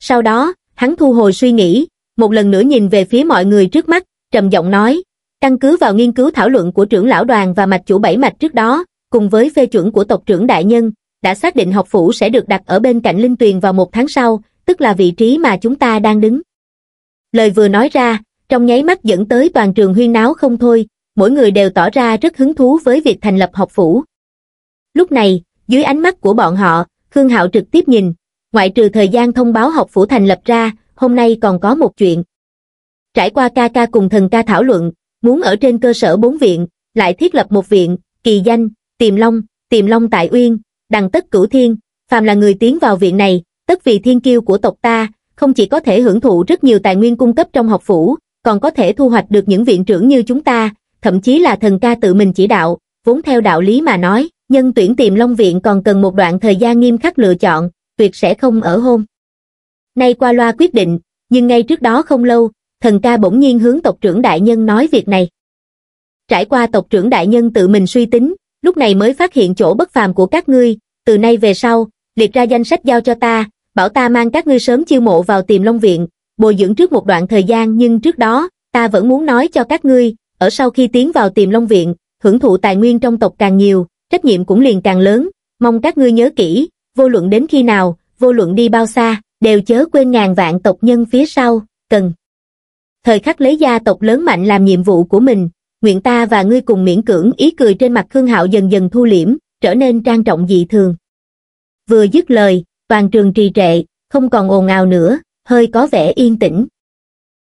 Sau đó, hắn thu hồi suy nghĩ, một lần nữa nhìn về phía mọi người trước mắt, trầm giọng nói, căn cứ vào nghiên cứu thảo luận của trưởng lão đoàn và mạch chủ bảy mạch trước đó, cùng với phê chuẩn của tộc trưởng đại nhân, đã xác định học phủ sẽ được đặt ở bên cạnh Linh Tuyền vào một tháng sau, tức là vị trí mà chúng ta đang đứng. Lời vừa nói ra, trong nháy mắt dẫn tới toàn trường huyên náo không thôi, mỗi người đều tỏ ra rất hứng thú với việc thành lập học phủ. Lúc này, dưới ánh mắt của bọn họ, Khương Hạo trực tiếp nhìn, ngoại trừ thời gian thông báo học phủ thành lập ra, hôm nay còn có một chuyện. Trải qua ca ca cùng thần ca thảo luận, muốn ở trên cơ sở bốn viện, lại thiết lập một viện, kỳ danh, tiềm long, tiềm long tại uyên, đằng tất cửu thiên, phàm là người tiến vào viện này, tất vì thiên kiêu của tộc ta, không chỉ có thể hưởng thụ rất nhiều tài nguyên cung cấp trong học phủ, còn có thể thu hoạch được những viện trưởng như chúng ta, thậm chí là thần ca tự mình chỉ đạo, vốn theo đạo lý mà nói, nhân tuyển tìm Long Viện còn cần một đoạn thời gian nghiêm khắc lựa chọn, tuyệt sẽ không ở hôn. Nay qua loa quyết định, nhưng ngay trước đó không lâu, thần ca bỗng nhiên hướng tộc trưởng đại nhân nói việc này. Trải qua tộc trưởng đại nhân tự mình suy tính, lúc này mới phát hiện chỗ bất phàm của các ngươi, từ nay về sau, liệt ra danh sách giao cho ta, bảo ta mang các ngươi sớm chiêu mộ vào Tiềm Long Viện, bồi dưỡng trước một đoạn thời gian nhưng trước đó, ta vẫn muốn nói cho các ngươi, ở sau khi tiến vào Tiềm Long Viện, hưởng thụ tài nguyên trong tộc càng nhiều, trách nhiệm cũng liền càng lớn, mong các ngươi nhớ kỹ, vô luận đến khi nào, vô luận đi bao xa, đều chớ quên ngàn vạn tộc nhân phía sau, cần. Thời khắc lấy gia tộc lớn mạnh làm nhiệm vụ của mình, nguyện ta và ngươi cùng miễn cưỡng ý cười trên mặt Khương Hạo dần dần thu liễm, trở nên trang trọng dị thường. Vừa dứt lời, toàn trường trì trệ, không còn ồn ào nữa, hơi có vẻ yên tĩnh.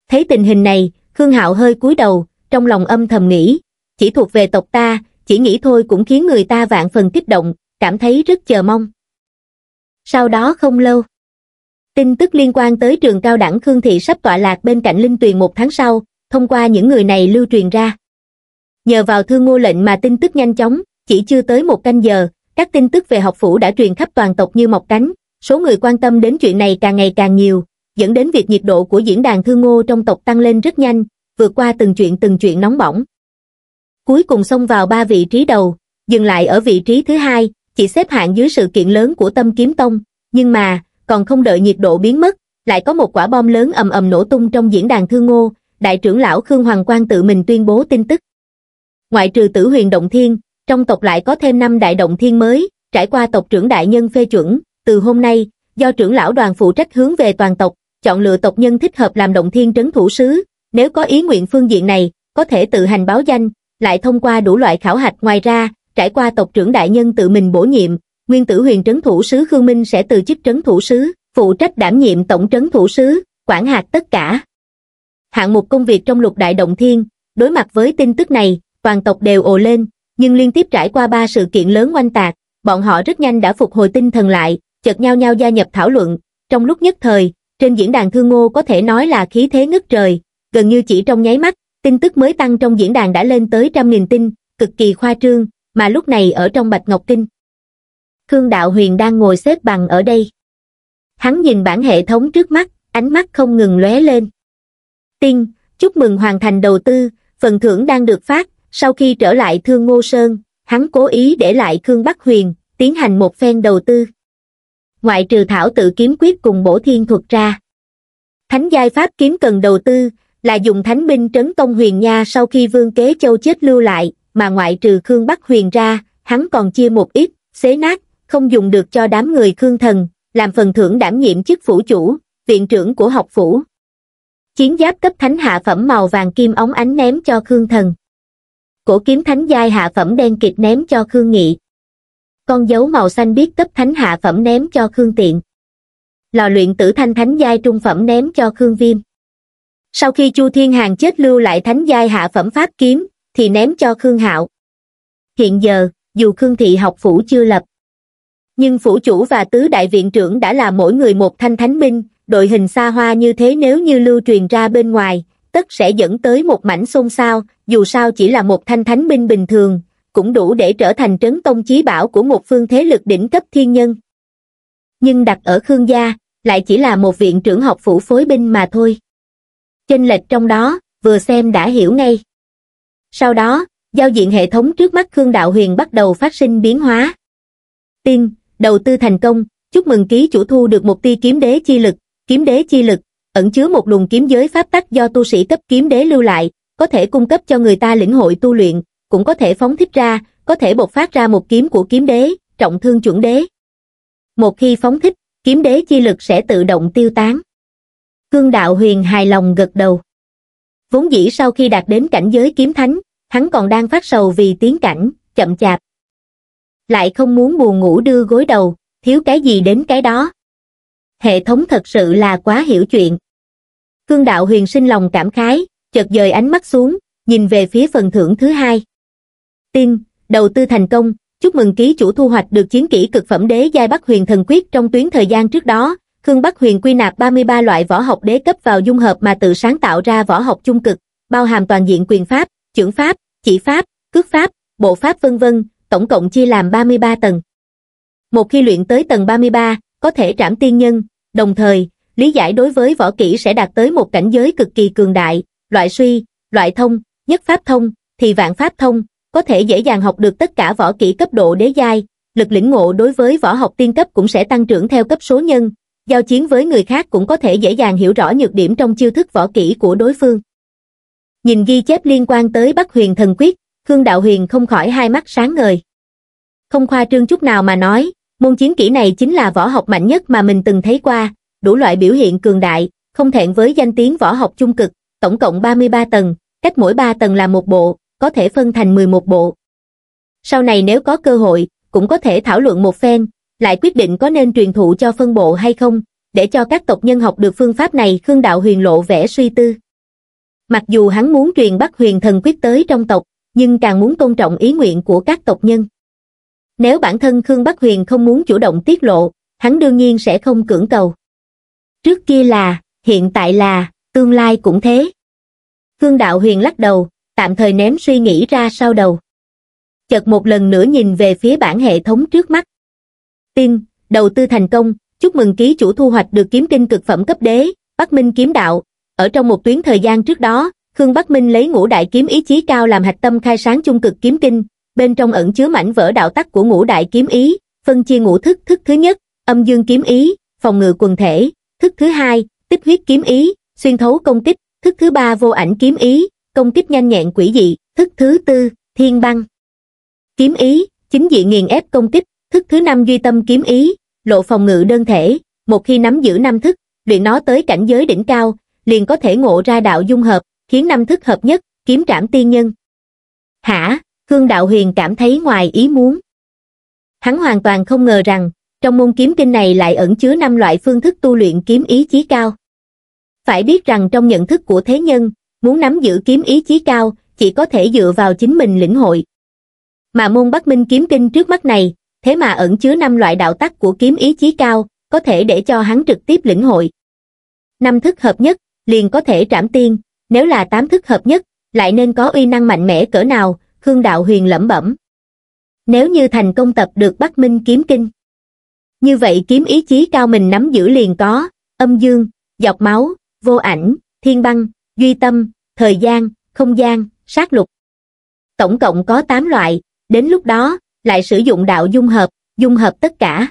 Thấy tình hình này, Khương Hạo hơi cúi đầu, trong lòng âm thầm nghĩ, chỉ thuộc về tộc ta, chỉ nghĩ thôi cũng khiến người ta vạn phần kích động, cảm thấy rất chờ mong. Sau đó không lâu, tin tức liên quan tới trường cao đẳng Khương Thị sắp tọa lạc bên cạnh Linh Tuyền một tháng sau, thông qua những người này lưu truyền ra. Nhờ vào thư ngô lệnh mà tin tức nhanh chóng, chỉ chưa tới một canh giờ, các tin tức về học phủ đã truyền khắp toàn tộc như mọc cánh, Số người quan tâm đến chuyện này càng ngày càng nhiều, dẫn đến việc nhiệt độ của diễn đàn thư ngô trong tộc tăng lên rất nhanh, vượt qua từng chuyện từng chuyện nóng bỏng. Cuối cùng xông vào ba vị trí đầu, dừng lại ở vị trí thứ hai, chỉ xếp hạng dưới sự kiện lớn của Tâm Kiếm Tông, nhưng mà, còn không đợi nhiệt độ biến mất, lại có một quả bom lớn ầm ầm nổ tung trong diễn đàn thư ngô, đại trưởng lão Khương Hoàng Quang tự mình tuyên bố tin tức. Ngoại trừ tử huyền động thiên, trong tộc lại có thêm năm đại động thiên mới, trải qua tộc trưởng đại nhân phê chuẩn, từ hôm nay, do trưởng lão đoàn phụ trách hướng về toàn tộc, chọn lựa tộc nhân thích hợp làm động thiên trấn thủ sứ, nếu có ý nguyện phương diện này, có thể tự hành báo danh, lại thông qua đủ loại khảo hạch ngoài ra, trải qua tộc trưởng đại nhân tự mình bổ nhiệm, nguyên tử huyền trấn thủ sứ Khương Minh sẽ từ chức trấn thủ sứ, phụ trách đảm nhiệm tổng trấn thủ sứ, quản hạt tất cả. Hạng mục công việc trong lục đại động thiên, đối mặt với tin tức này, toàn tộc đều ồ lên, nhưng liên tiếp trải qua ba sự kiện lớn oanh tạc, bọn họ rất nhanh đã phục hồi tinh thần lại, chợt nhau nhau gia nhập thảo luận, trong lúc nhất thời, trên diễn đàn Thương Ngô có thể nói là khí thế ngất trời, gần như chỉ trong nháy mắt, tin tức mới tăng trong diễn đàn đã lên tới trăm nghìn tin, cực kỳ khoa trương, mà lúc này ở trong Bạch Ngọc Kinh. Khương Đạo Huyền đang ngồi xếp bằng ở đây. Hắn nhìn bản hệ thống trước mắt, ánh mắt không ngừng lóe lên. Tin, chúc mừng hoàn thành đầu tư, phần thưởng đang được phát, sau khi trở lại Thương Ngô Sơn, hắn cố ý để lại Khương Bắc Huyền, tiến hành một phen đầu tư ngoại trừ thảo tự kiếm quyết cùng bổ thiên thuật ra. Thánh giai pháp kiếm cần đầu tư, là dùng thánh binh trấn tông huyền nha sau khi vương kế châu chết lưu lại, mà ngoại trừ Khương Bắc huyền ra, hắn còn chia một ít, xế nát, không dùng được cho đám người Khương thần, làm phần thưởng đảm nhiệm chức phủ chủ, viện trưởng của học phủ. Chiến giáp cấp thánh hạ phẩm màu vàng kim ống ánh ném cho Khương thần. Cổ kiếm thánh giai hạ phẩm đen kịch ném cho Khương Nghị con dấu màu xanh biết cấp thánh hạ phẩm ném cho Khương Tiện. Lò luyện tử thanh thánh giai trung phẩm ném cho Khương Viêm. Sau khi Chu Thiên Hàng chết lưu lại thánh giai hạ phẩm pháp kiếm, thì ném cho Khương Hạo. Hiện giờ, dù Khương Thị học phủ chưa lập, nhưng phủ chủ và tứ đại viện trưởng đã là mỗi người một thanh thánh binh, đội hình xa hoa như thế nếu như lưu truyền ra bên ngoài, tất sẽ dẫn tới một mảnh xôn xao, dù sao chỉ là một thanh thánh binh bình thường, cũng đủ để trở thành trấn tông chí bảo của một phương thế lực đỉnh cấp thiên nhân. Nhưng đặt ở Khương gia, lại chỉ là một viện trưởng học phủ phối binh mà thôi. trên lệch trong đó, vừa xem đã hiểu ngay. Sau đó, giao diện hệ thống trước mắt Khương Đạo Huyền bắt đầu phát sinh biến hóa. Tiên, đầu tư thành công, chúc mừng ký chủ thu được một ti kiếm đế chi lực, kiếm đế chi lực, ẩn chứa một luồng kiếm giới pháp tắc do tu sĩ cấp kiếm đế lưu lại, có thể cung cấp cho người ta lĩnh hội tu luyện, cũng có thể phóng thích ra, có thể bộc phát ra một kiếm của kiếm đế, trọng thương chuẩn đế. Một khi phóng thích, kiếm đế chi lực sẽ tự động tiêu tán. Cương đạo huyền hài lòng gật đầu. Vốn dĩ sau khi đạt đến cảnh giới kiếm thánh, hắn còn đang phát sầu vì tiến cảnh, chậm chạp. Lại không muốn buồn ngủ đưa gối đầu, thiếu cái gì đến cái đó. Hệ thống thật sự là quá hiểu chuyện. Cương đạo huyền sinh lòng cảm khái, chợt dời ánh mắt xuống, nhìn về phía phần thưởng thứ hai tin đầu tư thành công, chúc mừng ký chủ thu hoạch được chiến kỹ cực phẩm đế giai Bắc Huyền Thần Quyết trong tuyến thời gian trước đó. Khương Bắc Huyền quy nạp 33 loại võ học đế cấp vào dung hợp mà tự sáng tạo ra võ học chung cực, bao hàm toàn diện quyền pháp, trưởng pháp, chỉ pháp, cước pháp, bộ pháp vân vân, tổng cộng chia làm 33 tầng. Một khi luyện tới tầng 33, có thể trảm tiên nhân, đồng thời, lý giải đối với võ kỹ sẽ đạt tới một cảnh giới cực kỳ cường đại, loại suy, loại thông, nhất pháp thông, thì vạn pháp thông, có thể dễ dàng học được tất cả võ kỹ cấp độ đế giai, lực lĩnh ngộ đối với võ học tiên cấp cũng sẽ tăng trưởng theo cấp số nhân, giao chiến với người khác cũng có thể dễ dàng hiểu rõ nhược điểm trong chiêu thức võ kỹ của đối phương. Nhìn ghi chép liên quan tới Bắc Huyền Thần Quyết, Khương Đạo Huyền không khỏi hai mắt sáng ngời. Không khoa trương chút nào mà nói, môn chiến kỹ này chính là võ học mạnh nhất mà mình từng thấy qua, đủ loại biểu hiện cường đại, không thẹn với danh tiếng võ học chung cực, tổng cộng 33 tầng, cách mỗi 3 tầng là một bộ, có thể phân thành 11 bộ. Sau này nếu có cơ hội, cũng có thể thảo luận một phen, lại quyết định có nên truyền thụ cho phân bộ hay không, để cho các tộc nhân học được phương pháp này Khương Đạo Huyền lộ vẻ suy tư. Mặc dù hắn muốn truyền bắt huyền thần quyết tới trong tộc, nhưng càng muốn tôn trọng ý nguyện của các tộc nhân. Nếu bản thân Khương Bắc Huyền không muốn chủ động tiết lộ, hắn đương nhiên sẽ không cưỡng cầu. Trước kia là, hiện tại là, tương lai cũng thế. Khương Đạo Huyền lắc đầu, tạm thời ném suy nghĩ ra sau đầu. Chợt một lần nữa nhìn về phía bảng hệ thống trước mắt. Tin, đầu tư thành công, chúc mừng ký chủ thu hoạch được kiếm kinh cực phẩm cấp đế, Bắc Minh kiếm đạo. Ở trong một tuyến thời gian trước đó, Khương Bắc Minh lấy ngũ đại kiếm ý chí cao làm hạch tâm khai sáng chung cực kiếm kinh, bên trong ẩn chứa mảnh vỡ đạo tắc của ngũ đại kiếm ý, phân chia ngũ thức thức thứ nhất, âm dương kiếm ý, phòng ngự quần thể, thức thứ hai, tích huyết kiếm ý, xuyên thấu công kích, thức thứ ba vô ảnh kiếm ý, công kích nhanh nhẹn quỷ dị, thức thứ tư, thiên băng. Kiếm ý, chính dị nghiền ép công kích, thức thứ năm duy tâm kiếm ý, lộ phòng ngự đơn thể, một khi nắm giữ năm thức, luyện nó tới cảnh giới đỉnh cao, liền có thể ngộ ra đạo dung hợp, khiến năm thức hợp nhất, kiếm trảm tiên nhân. Hả, Khương Đạo Huyền cảm thấy ngoài ý muốn. Hắn hoàn toàn không ngờ rằng, trong môn kiếm kinh này lại ẩn chứa năm loại phương thức tu luyện kiếm ý chí cao. Phải biết rằng trong nhận thức của thế nhân, muốn nắm giữ kiếm ý chí cao, chỉ có thể dựa vào chính mình lĩnh hội. Mà môn Bắc Minh kiếm kinh trước mắt này, thế mà ẩn chứa năm loại đạo tắc của kiếm ý chí cao, có thể để cho hắn trực tiếp lĩnh hội. Năm thức hợp nhất, liền có thể trảm tiên, nếu là tám thức hợp nhất, lại nên có uy năng mạnh mẽ cỡ nào, Khương Đạo Huyền lẩm bẩm. Nếu như thành công tập được Bắc Minh kiếm kinh, như vậy kiếm ý chí cao mình nắm giữ liền có, âm dương, dọc máu, vô ảnh, thiên băng, duy tâm, thời gian, không gian, sát lục. Tổng cộng có 8 loại, đến lúc đó, lại sử dụng đạo dung hợp, dung hợp tất cả.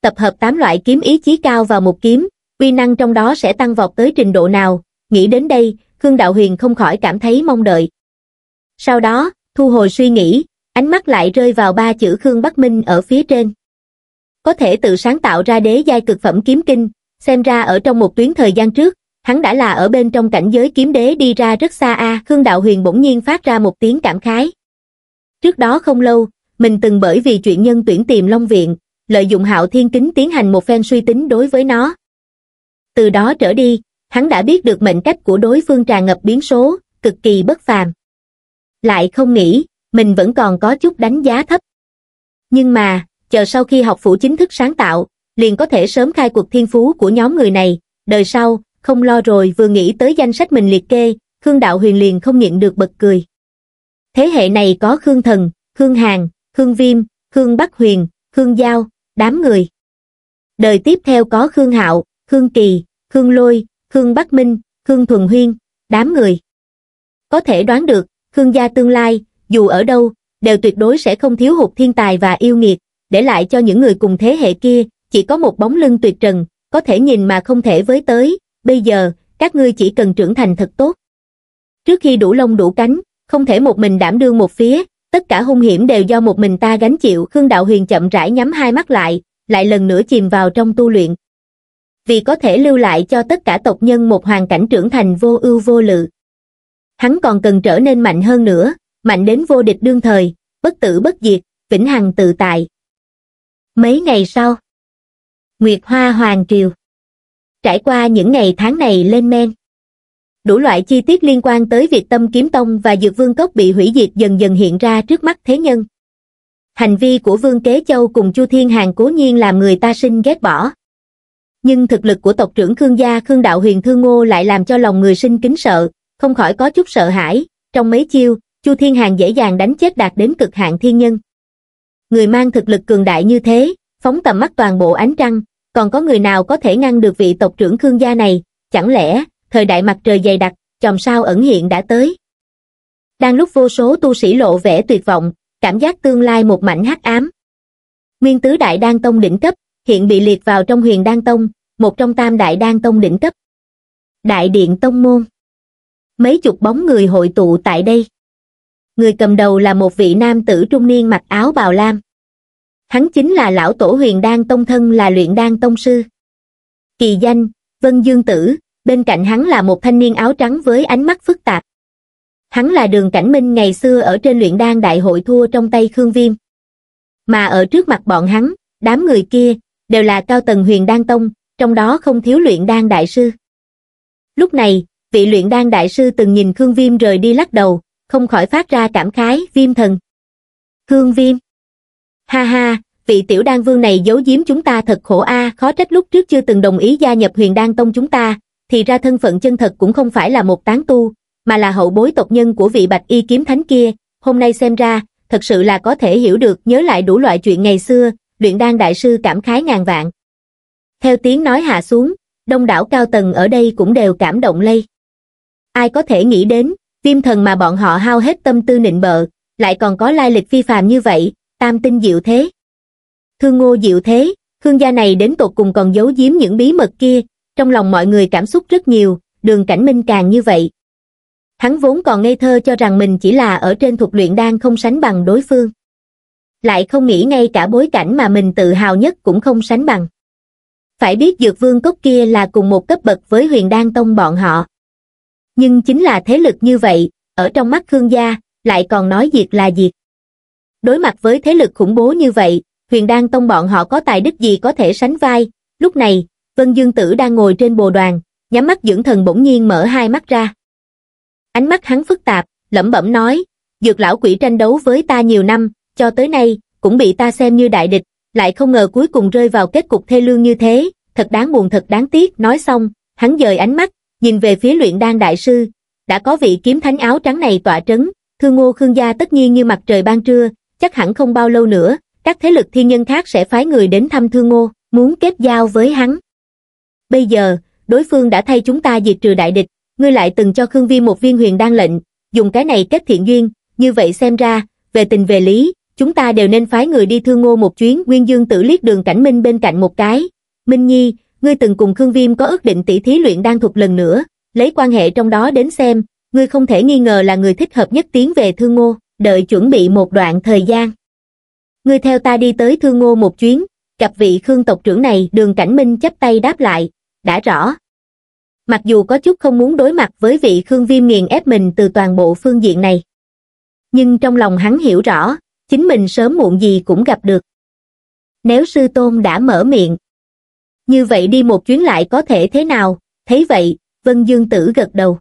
Tập hợp 8 loại kiếm ý chí cao vào một kiếm, quy năng trong đó sẽ tăng vọt tới trình độ nào, nghĩ đến đây, Khương Đạo Huyền không khỏi cảm thấy mong đợi. Sau đó, thu hồi suy nghĩ, ánh mắt lại rơi vào ba chữ Khương Bắc Minh ở phía trên. Có thể tự sáng tạo ra đế giai cực phẩm kiếm kinh, xem ra ở trong một tuyến thời gian trước, hắn đã là ở bên trong cảnh giới kiếm đế đi ra rất xa a Khương Đạo Huyền bỗng nhiên phát ra một tiếng cảm khái. Trước đó không lâu, mình từng bởi vì chuyện nhân tuyển tìm Long Viện, lợi dụng hạo thiên kính tiến hành một phen suy tính đối với nó. Từ đó trở đi, hắn đã biết được mệnh cách của đối phương tràn ngập biến số, cực kỳ bất phàm. Lại không nghĩ, mình vẫn còn có chút đánh giá thấp. Nhưng mà, chờ sau khi học phủ chính thức sáng tạo, liền có thể sớm khai cuộc thiên phú của nhóm người này, đời sau, không lo rồi vừa nghĩ tới danh sách mình liệt kê, Khương Đạo Huyền liền không nhịn được bật cười. Thế hệ này có Khương Thần, Khương Hàn, Khương Viêm, Khương Bắc Huyền, Khương Giao, đám người. Đời tiếp theo có Khương Hạo, Khương Kỳ, Khương Lôi, Khương Bắc Minh, Khương Thuần Huyên, đám người. Có thể đoán được, Khương gia tương lai, dù ở đâu, đều tuyệt đối sẽ không thiếu hụt thiên tài và yêu nghiệt, để lại cho những người cùng thế hệ kia, chỉ có một bóng lưng tuyệt trần, có thể nhìn mà không thể với tới, bây giờ, các ngươi chỉ cần trưởng thành thật tốt. Trước khi đủ lông đủ cánh, không thể một mình đảm đương một phía, tất cả hung hiểm đều do một mình ta gánh chịu. Khương Đạo Huyền chậm rãi nhắm hai mắt lại, lại lần nữa chìm vào trong tu luyện. Vì có thể lưu lại cho tất cả tộc nhân một hoàn cảnh trưởng thành vô ưu vô lự. Hắn còn cần trở nên mạnh hơn nữa, mạnh đến vô địch đương thời, bất tử bất diệt, vĩnh hằng tự tại. Mấy ngày sau, Nguyệt Hoa Hoàng Triều trải qua những ngày tháng này lên men đủ loại chi tiết liên quan tới việc tâm kiếm tông và dược vương cốc bị hủy diệt dần dần hiện ra trước mắt thế nhân hành vi của vương kế châu cùng chu thiên hàng cố nhiên làm người ta sinh ghét bỏ nhưng thực lực của tộc trưởng khương gia khương đạo huyền thương ngô lại làm cho lòng người sinh kính sợ không khỏi có chút sợ hãi trong mấy chiêu chu thiên hàng dễ dàng đánh chết đạt đến cực hạn thiên nhân người mang thực lực cường đại như thế phóng tầm mắt toàn bộ ánh trăng còn có người nào có thể ngăn được vị tộc trưởng Khương gia này, chẳng lẽ, thời đại mặt trời dày đặc, chòm sao ẩn hiện đã tới. Đang lúc vô số tu sĩ lộ vẻ tuyệt vọng, cảm giác tương lai một mảnh hắc ám. Nguyên tứ đại đan tông đỉnh cấp, hiện bị liệt vào trong huyền đan tông, một trong tam đại đan tông đỉnh cấp. Đại điện tông môn. Mấy chục bóng người hội tụ tại đây. Người cầm đầu là một vị nam tử trung niên mặc áo bào lam hắn chính là lão tổ huyền đan tông thân là luyện đan tông sư kỳ danh vân dương tử bên cạnh hắn là một thanh niên áo trắng với ánh mắt phức tạp hắn là đường cảnh minh ngày xưa ở trên luyện đan đại hội thua trong tay khương viêm mà ở trước mặt bọn hắn đám người kia đều là cao tầng huyền đan tông trong đó không thiếu luyện đan đại sư lúc này vị luyện đan đại sư từng nhìn khương viêm rời đi lắc đầu không khỏi phát ra cảm khái viêm thần khương viêm ha ha vị tiểu đan vương này giấu giếm chúng ta thật khổ a khó trách lúc trước chưa từng đồng ý gia nhập huyền đan tông chúng ta thì ra thân phận chân thật cũng không phải là một tán tu mà là hậu bối tộc nhân của vị bạch y kiếm thánh kia hôm nay xem ra thật sự là có thể hiểu được nhớ lại đủ loại chuyện ngày xưa luyện đan đại sư cảm khái ngàn vạn theo tiếng nói hạ xuống đông đảo cao tầng ở đây cũng đều cảm động lây ai có thể nghĩ đến viêm thần mà bọn họ hao hết tâm tư nịnh bợ lại còn có lai lịch phi phàm như vậy tam tinh diệu thế. Thương ngô diệu thế, Khương gia này đến tột cùng còn giấu giếm những bí mật kia, trong lòng mọi người cảm xúc rất nhiều, đường cảnh minh càng như vậy. Hắn vốn còn ngây thơ cho rằng mình chỉ là ở trên thuộc luyện đan không sánh bằng đối phương. Lại không nghĩ ngay cả bối cảnh mà mình tự hào nhất cũng không sánh bằng. Phải biết dược vương cốc kia là cùng một cấp bậc với huyền đan tông bọn họ. Nhưng chính là thế lực như vậy, ở trong mắt Khương gia, lại còn nói diệt là diệt đối mặt với thế lực khủng bố như vậy, huyền đan tông bọn họ có tài đức gì có thể sánh vai. Lúc này, Vân Dương Tử đang ngồi trên bồ đoàn, nhắm mắt dưỡng thần bỗng nhiên mở hai mắt ra. Ánh mắt hắn phức tạp, lẩm bẩm nói, dược lão quỷ tranh đấu với ta nhiều năm, cho tới nay, cũng bị ta xem như đại địch, lại không ngờ cuối cùng rơi vào kết cục thê lương như thế, thật đáng buồn thật đáng tiếc. Nói xong, hắn dời ánh mắt, nhìn về phía luyện đan đại sư, đã có vị kiếm thánh áo trắng này tỏa trấn, thương ngô khương gia tất nhiên như mặt trời ban trưa, chắc hẳn không bao lâu nữa các thế lực thiên nhân khác sẽ phái người đến thăm thương ngô muốn kết giao với hắn bây giờ đối phương đã thay chúng ta diệt trừ đại địch ngươi lại từng cho khương vi một viên huyền đan lệnh dùng cái này kết thiện duyên như vậy xem ra về tình về lý chúng ta đều nên phái người đi thương ngô một chuyến nguyên dương tử liếc đường cảnh minh bên cạnh một cái minh nhi ngươi từng cùng khương viêm có ước định tỷ thí luyện đan thuật lần nữa lấy quan hệ trong đó đến xem ngươi không thể nghi ngờ là người thích hợp nhất tiến về thương ngô đợi chuẩn bị một đoạn thời gian ngươi theo ta đi tới thương ngô một chuyến gặp vị khương tộc trưởng này đường cảnh minh chấp tay đáp lại đã rõ mặc dù có chút không muốn đối mặt với vị khương viêm nghiền ép mình từ toàn bộ phương diện này nhưng trong lòng hắn hiểu rõ chính mình sớm muộn gì cũng gặp được nếu sư tôn đã mở miệng như vậy đi một chuyến lại có thể thế nào thấy vậy vân dương tử gật đầu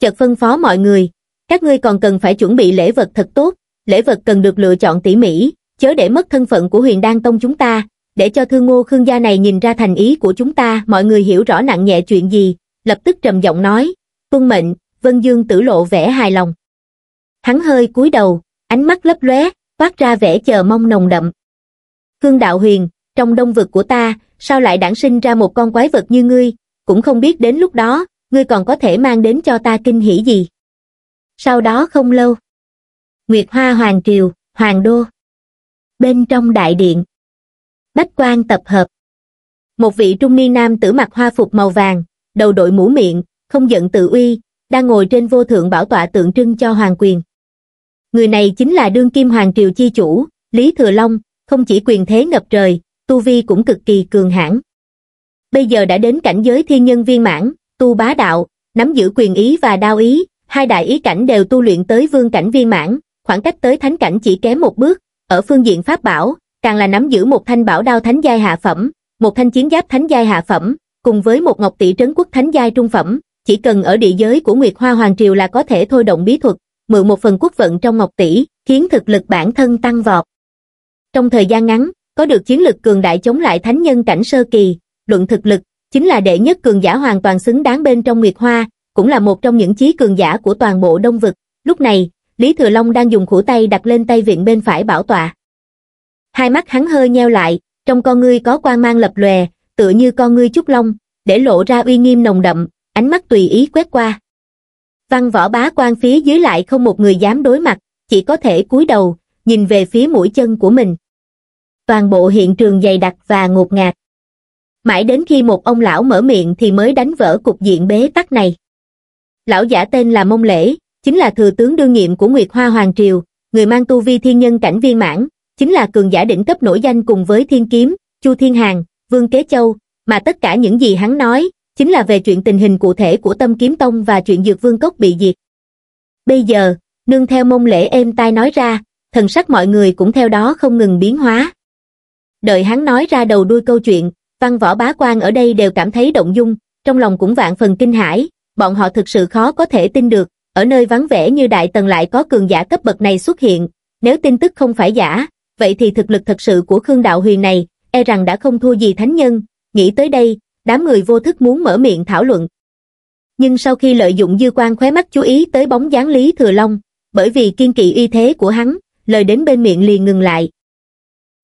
chợt phân phó mọi người các ngươi còn cần phải chuẩn bị lễ vật thật tốt lễ vật cần được lựa chọn tỉ mỉ chớ để mất thân phận của huyền đan tông chúng ta để cho thương ngô khương gia này nhìn ra thành ý của chúng ta mọi người hiểu rõ nặng nhẹ chuyện gì lập tức trầm giọng nói tuân mệnh vân dương tử lộ vẻ hài lòng hắn hơi cúi đầu ánh mắt lấp lóe phát ra vẻ chờ mong nồng đậm khương đạo huyền trong đông vực của ta sao lại đản sinh ra một con quái vật như ngươi cũng không biết đến lúc đó ngươi còn có thể mang đến cho ta kinh hỉ gì sau đó không lâu nguyệt hoa hoàng triều hoàng đô bên trong đại điện bách quan tập hợp một vị trung niên nam tử mặc hoa phục màu vàng đầu đội mũ miệng không giận tự uy đang ngồi trên vô thượng bảo tọa tượng trưng cho hoàng quyền người này chính là đương kim hoàng triều chi chủ lý thừa long không chỉ quyền thế ngập trời tu vi cũng cực kỳ cường hãn bây giờ đã đến cảnh giới thiên nhân viên mãn tu bá đạo nắm giữ quyền ý và đao ý hai đại ý cảnh đều tu luyện tới vương cảnh viên mãn, khoảng cách tới thánh cảnh chỉ kém một bước, ở phương diện pháp bảo, càng là nắm giữ một thanh bảo đao thánh giai hạ phẩm, một thanh chiến giáp thánh giai hạ phẩm, cùng với một ngọc tỷ trấn quốc thánh giai trung phẩm, chỉ cần ở địa giới của Nguyệt Hoa Hoàng Triều là có thể thôi động bí thuật, mượn một phần quốc vận trong ngọc tỷ, khiến thực lực bản thân tăng vọt. Trong thời gian ngắn, có được chiến lực cường đại chống lại thánh nhân cảnh sơ kỳ, luận thực lực, chính là đệ nhất cường giả hoàn toàn xứng đáng bên trong Nguyệt Hoa, cũng là một trong những chí cường giả của toàn bộ đông vực. Lúc này, Lý Thừa Long đang dùng khủi tay đặt lên tay viện bên phải bảo tọa. Hai mắt hắn hơi nheo lại, trong con ngươi có quang mang lập lòe, tựa như con ngươi trúc long, để lộ ra uy nghiêm nồng đậm, ánh mắt tùy ý quét qua. Văn võ bá quan phía dưới lại không một người dám đối mặt, chỉ có thể cúi đầu, nhìn về phía mũi chân của mình. Toàn bộ hiện trường dày đặc và ngột ngạt. Mãi đến khi một ông lão mở miệng thì mới đánh vỡ cục diện bế tắc này. Lão giả tên là Mông Lễ, chính là thừa tướng đương nhiệm của Nguyệt Hoa Hoàng Triều, người mang tu vi thiên nhân cảnh viên mãn, chính là cường giả đỉnh cấp nổi danh cùng với Thiên Kiếm, Chu Thiên Hàng, Vương Kế Châu, mà tất cả những gì hắn nói, chính là về chuyện tình hình cụ thể của Tâm Kiếm Tông và chuyện Dược Vương Cốc bị diệt. Bây giờ, nương theo mông lễ êm tai nói ra, thần sắc mọi người cũng theo đó không ngừng biến hóa. Đợi hắn nói ra đầu đuôi câu chuyện, văn võ bá quan ở đây đều cảm thấy động dung, trong lòng cũng vạn phần kinh hãi, bọn họ thực sự khó có thể tin được, ở nơi vắng vẻ như đại tần lại có cường giả cấp bậc này xuất hiện, nếu tin tức không phải giả, vậy thì thực lực thật sự của Khương Đạo Huyền này, e rằng đã không thua gì thánh nhân, nghĩ tới đây, đám người vô thức muốn mở miệng thảo luận. Nhưng sau khi lợi dụng dư quan khóe mắt chú ý tới bóng dáng Lý Thừa Long, bởi vì kiên kỵ uy thế của hắn, lời đến bên miệng liền ngừng lại.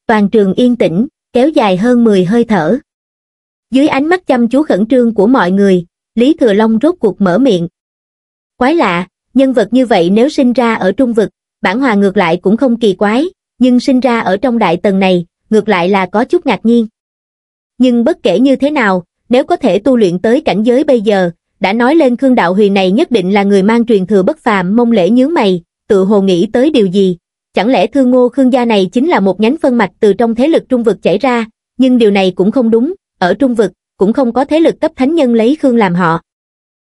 Toàn trường yên tĩnh, kéo dài hơn 10 hơi thở. Dưới ánh mắt chăm chú khẩn trương của mọi người, Lý Thừa Long rốt cuộc mở miệng. Quái lạ, nhân vật như vậy nếu sinh ra ở trung vực, bản hòa ngược lại cũng không kỳ quái, nhưng sinh ra ở trong đại tần này, ngược lại là có chút ngạc nhiên. Nhưng bất kể như thế nào, nếu có thể tu luyện tới cảnh giới bây giờ, đã nói lên Khương Đạo Huyền này nhất định là người mang truyền thừa bất phàm mông lễ nhướng mày, tự hồ nghĩ tới điều gì. Chẳng lẽ Thương Ngô Khương gia này chính là một nhánh phân mạch từ trong thế lực trung vực chảy ra, nhưng điều này cũng không đúng, ở trung vực, cũng không có thế lực cấp thánh nhân lấy Khương làm họ.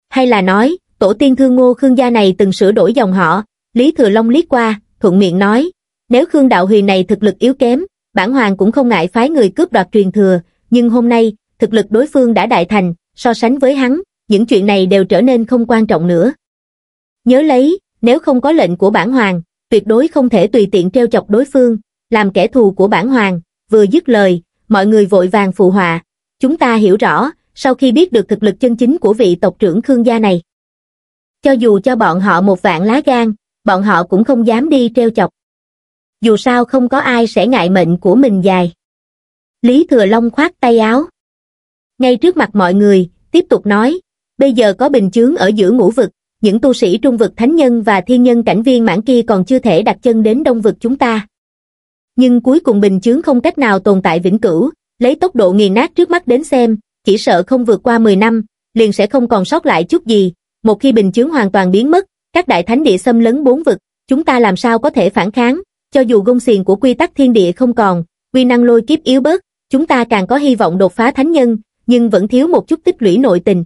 Hay là nói, tổ tiên thương ngô Khương gia này từng sửa đổi dòng họ, Lý Thừa Long liếc qua, thuận miệng nói, nếu Khương Đạo Huyền này thực lực yếu kém, bản hoàng cũng không ngại phái người cướp đoạt truyền thừa, nhưng hôm nay, thực lực đối phương đã đại thành, so sánh với hắn, những chuyện này đều trở nên không quan trọng nữa. Nhớ lấy, nếu không có lệnh của bản hoàng, tuyệt đối không thể tùy tiện treo chọc đối phương, làm kẻ thù của bản hoàng, vừa dứt lời, mọi người vội vàng phụ họa, Chúng ta hiểu rõ, sau khi biết được thực lực chân chính của vị tộc trưởng Khương gia này. Cho dù cho bọn họ một vạn lá gan, bọn họ cũng không dám đi treo chọc. Dù sao không có ai sẽ ngại mệnh của mình dài. Lý Thừa Long khoát tay áo. Ngay trước mặt mọi người, tiếp tục nói, bây giờ có bình chướng ở giữa ngũ vực, những tu sĩ trung vực thánh nhân và thiên nhân cảnh viên mãn kia còn chưa thể đặt chân đến đông vực chúng ta. Nhưng cuối cùng bình chướng không cách nào tồn tại vĩnh cửu, lấy tốc độ nghiền nát trước mắt đến xem, chỉ sợ không vượt qua 10 năm, liền sẽ không còn sót lại chút gì, một khi bình chướng hoàn toàn biến mất, các đại thánh địa xâm lấn bốn vực, chúng ta làm sao có thể phản kháng, cho dù gông xiềng của quy tắc thiên địa không còn, quy năng lôi kiếp yếu bớt, chúng ta càng có hy vọng đột phá thánh nhân, nhưng vẫn thiếu một chút tích lũy nội tình.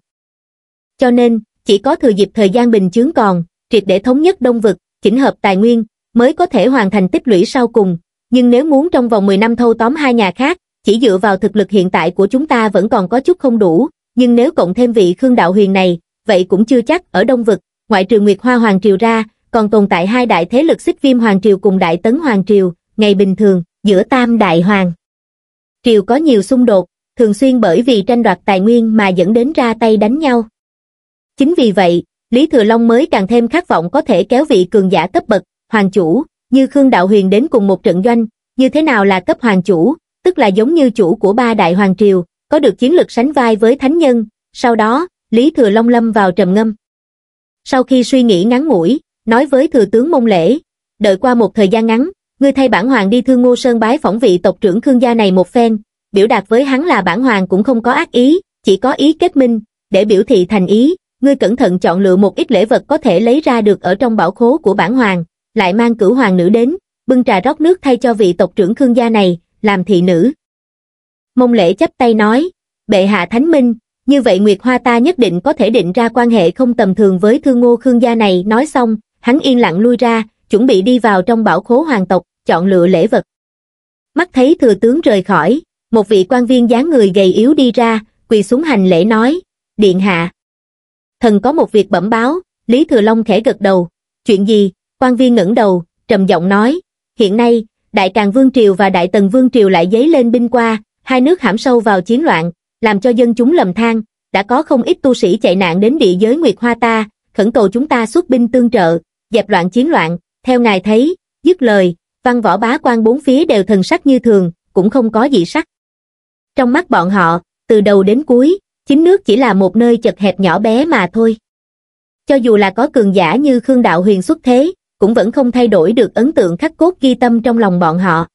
Cho nên, chỉ có thừa dịp thời gian bình chướng còn, triệt để thống nhất đông vực, chỉnh hợp tài nguyên, mới có thể hoàn thành tích lũy sau cùng, nhưng nếu muốn trong vòng 10 năm thâu tóm hai nhà khác, chỉ dựa vào thực lực hiện tại của chúng ta vẫn còn có chút không đủ, nhưng nếu cộng thêm vị Khương Đạo Huyền này, vậy cũng chưa chắc ở Đông Vực, ngoại trừ Nguyệt Hoa Hoàng Triều ra, còn tồn tại hai đại thế lực xích viêm Hoàng Triều cùng Đại Tấn Hoàng Triều, ngày bình thường, giữa Tam Đại Hoàng. Triều có nhiều xung đột, thường xuyên bởi vì tranh đoạt tài nguyên mà dẫn đến ra tay đánh nhau. Chính vì vậy, Lý Thừa Long mới càng thêm khát vọng có thể kéo vị cường giả cấp bậc, hoàng chủ, như Khương Đạo Huyền đến cùng một trận doanh, như thế nào là cấp hoàng chủ, tức là giống như chủ của ba đại hoàng triều, có được chiến lực sánh vai với thánh nhân, sau đó, Lý Thừa Long lâm vào trầm ngâm. Sau khi suy nghĩ ngắn ngủi, nói với Thừa tướng Mông Lễ, đợi qua một thời gian ngắn, ngươi thay bản hoàng đi thương Ngô Sơn bái phỏng vị tộc trưởng Khương gia này một phen, biểu đạt với hắn là bản hoàng cũng không có ác ý, chỉ có ý kết minh, để biểu thị thành ý, ngươi cẩn thận chọn lựa một ít lễ vật có thể lấy ra được ở trong bảo khố của bản hoàng, lại mang cửu hoàng nữ đến, bưng trà rót nước thay cho vị tộc trưởng Khương gia này, làm thị nữ. Mông lễ chấp tay nói, bệ hạ thánh minh, như vậy Nguyệt Hoa ta nhất định có thể định ra quan hệ không tầm thường với thương ngô khương gia này. Nói xong, hắn yên lặng lui ra, chuẩn bị đi vào trong bảo khố hoàng tộc, chọn lựa lễ vật. Mắt thấy thừa tướng rời khỏi, một vị quan viên dáng người gầy yếu đi ra, quỳ xuống hành lễ nói, điện hạ. Thần có một việc bẩm báo, Lý Thừa Long khẽ gật đầu. Chuyện gì? Quan viên ngẩng đầu, trầm giọng nói, hiện nay, Đại Càng Vương Triều và Đại Tần Vương Triều lại dấy lên binh qua, hai nước hãm sâu vào chiến loạn, làm cho dân chúng lầm than, đã có không ít tu sĩ chạy nạn đến địa giới Nguyệt Hoa ta, khẩn cầu chúng ta xuất binh tương trợ, dẹp loạn chiến loạn, theo ngài thấy, dứt lời, văn võ bá quan bốn phía đều thần sắc như thường, cũng không có gì sắc. Trong mắt bọn họ, từ đầu đến cuối, chính nước chỉ là một nơi chật hẹp nhỏ bé mà thôi. Cho dù là có cường giả như Khương Đạo Huyền xuất thế, cũng vẫn không thay đổi được ấn tượng khắc cốt ghi tâm trong lòng bọn họ.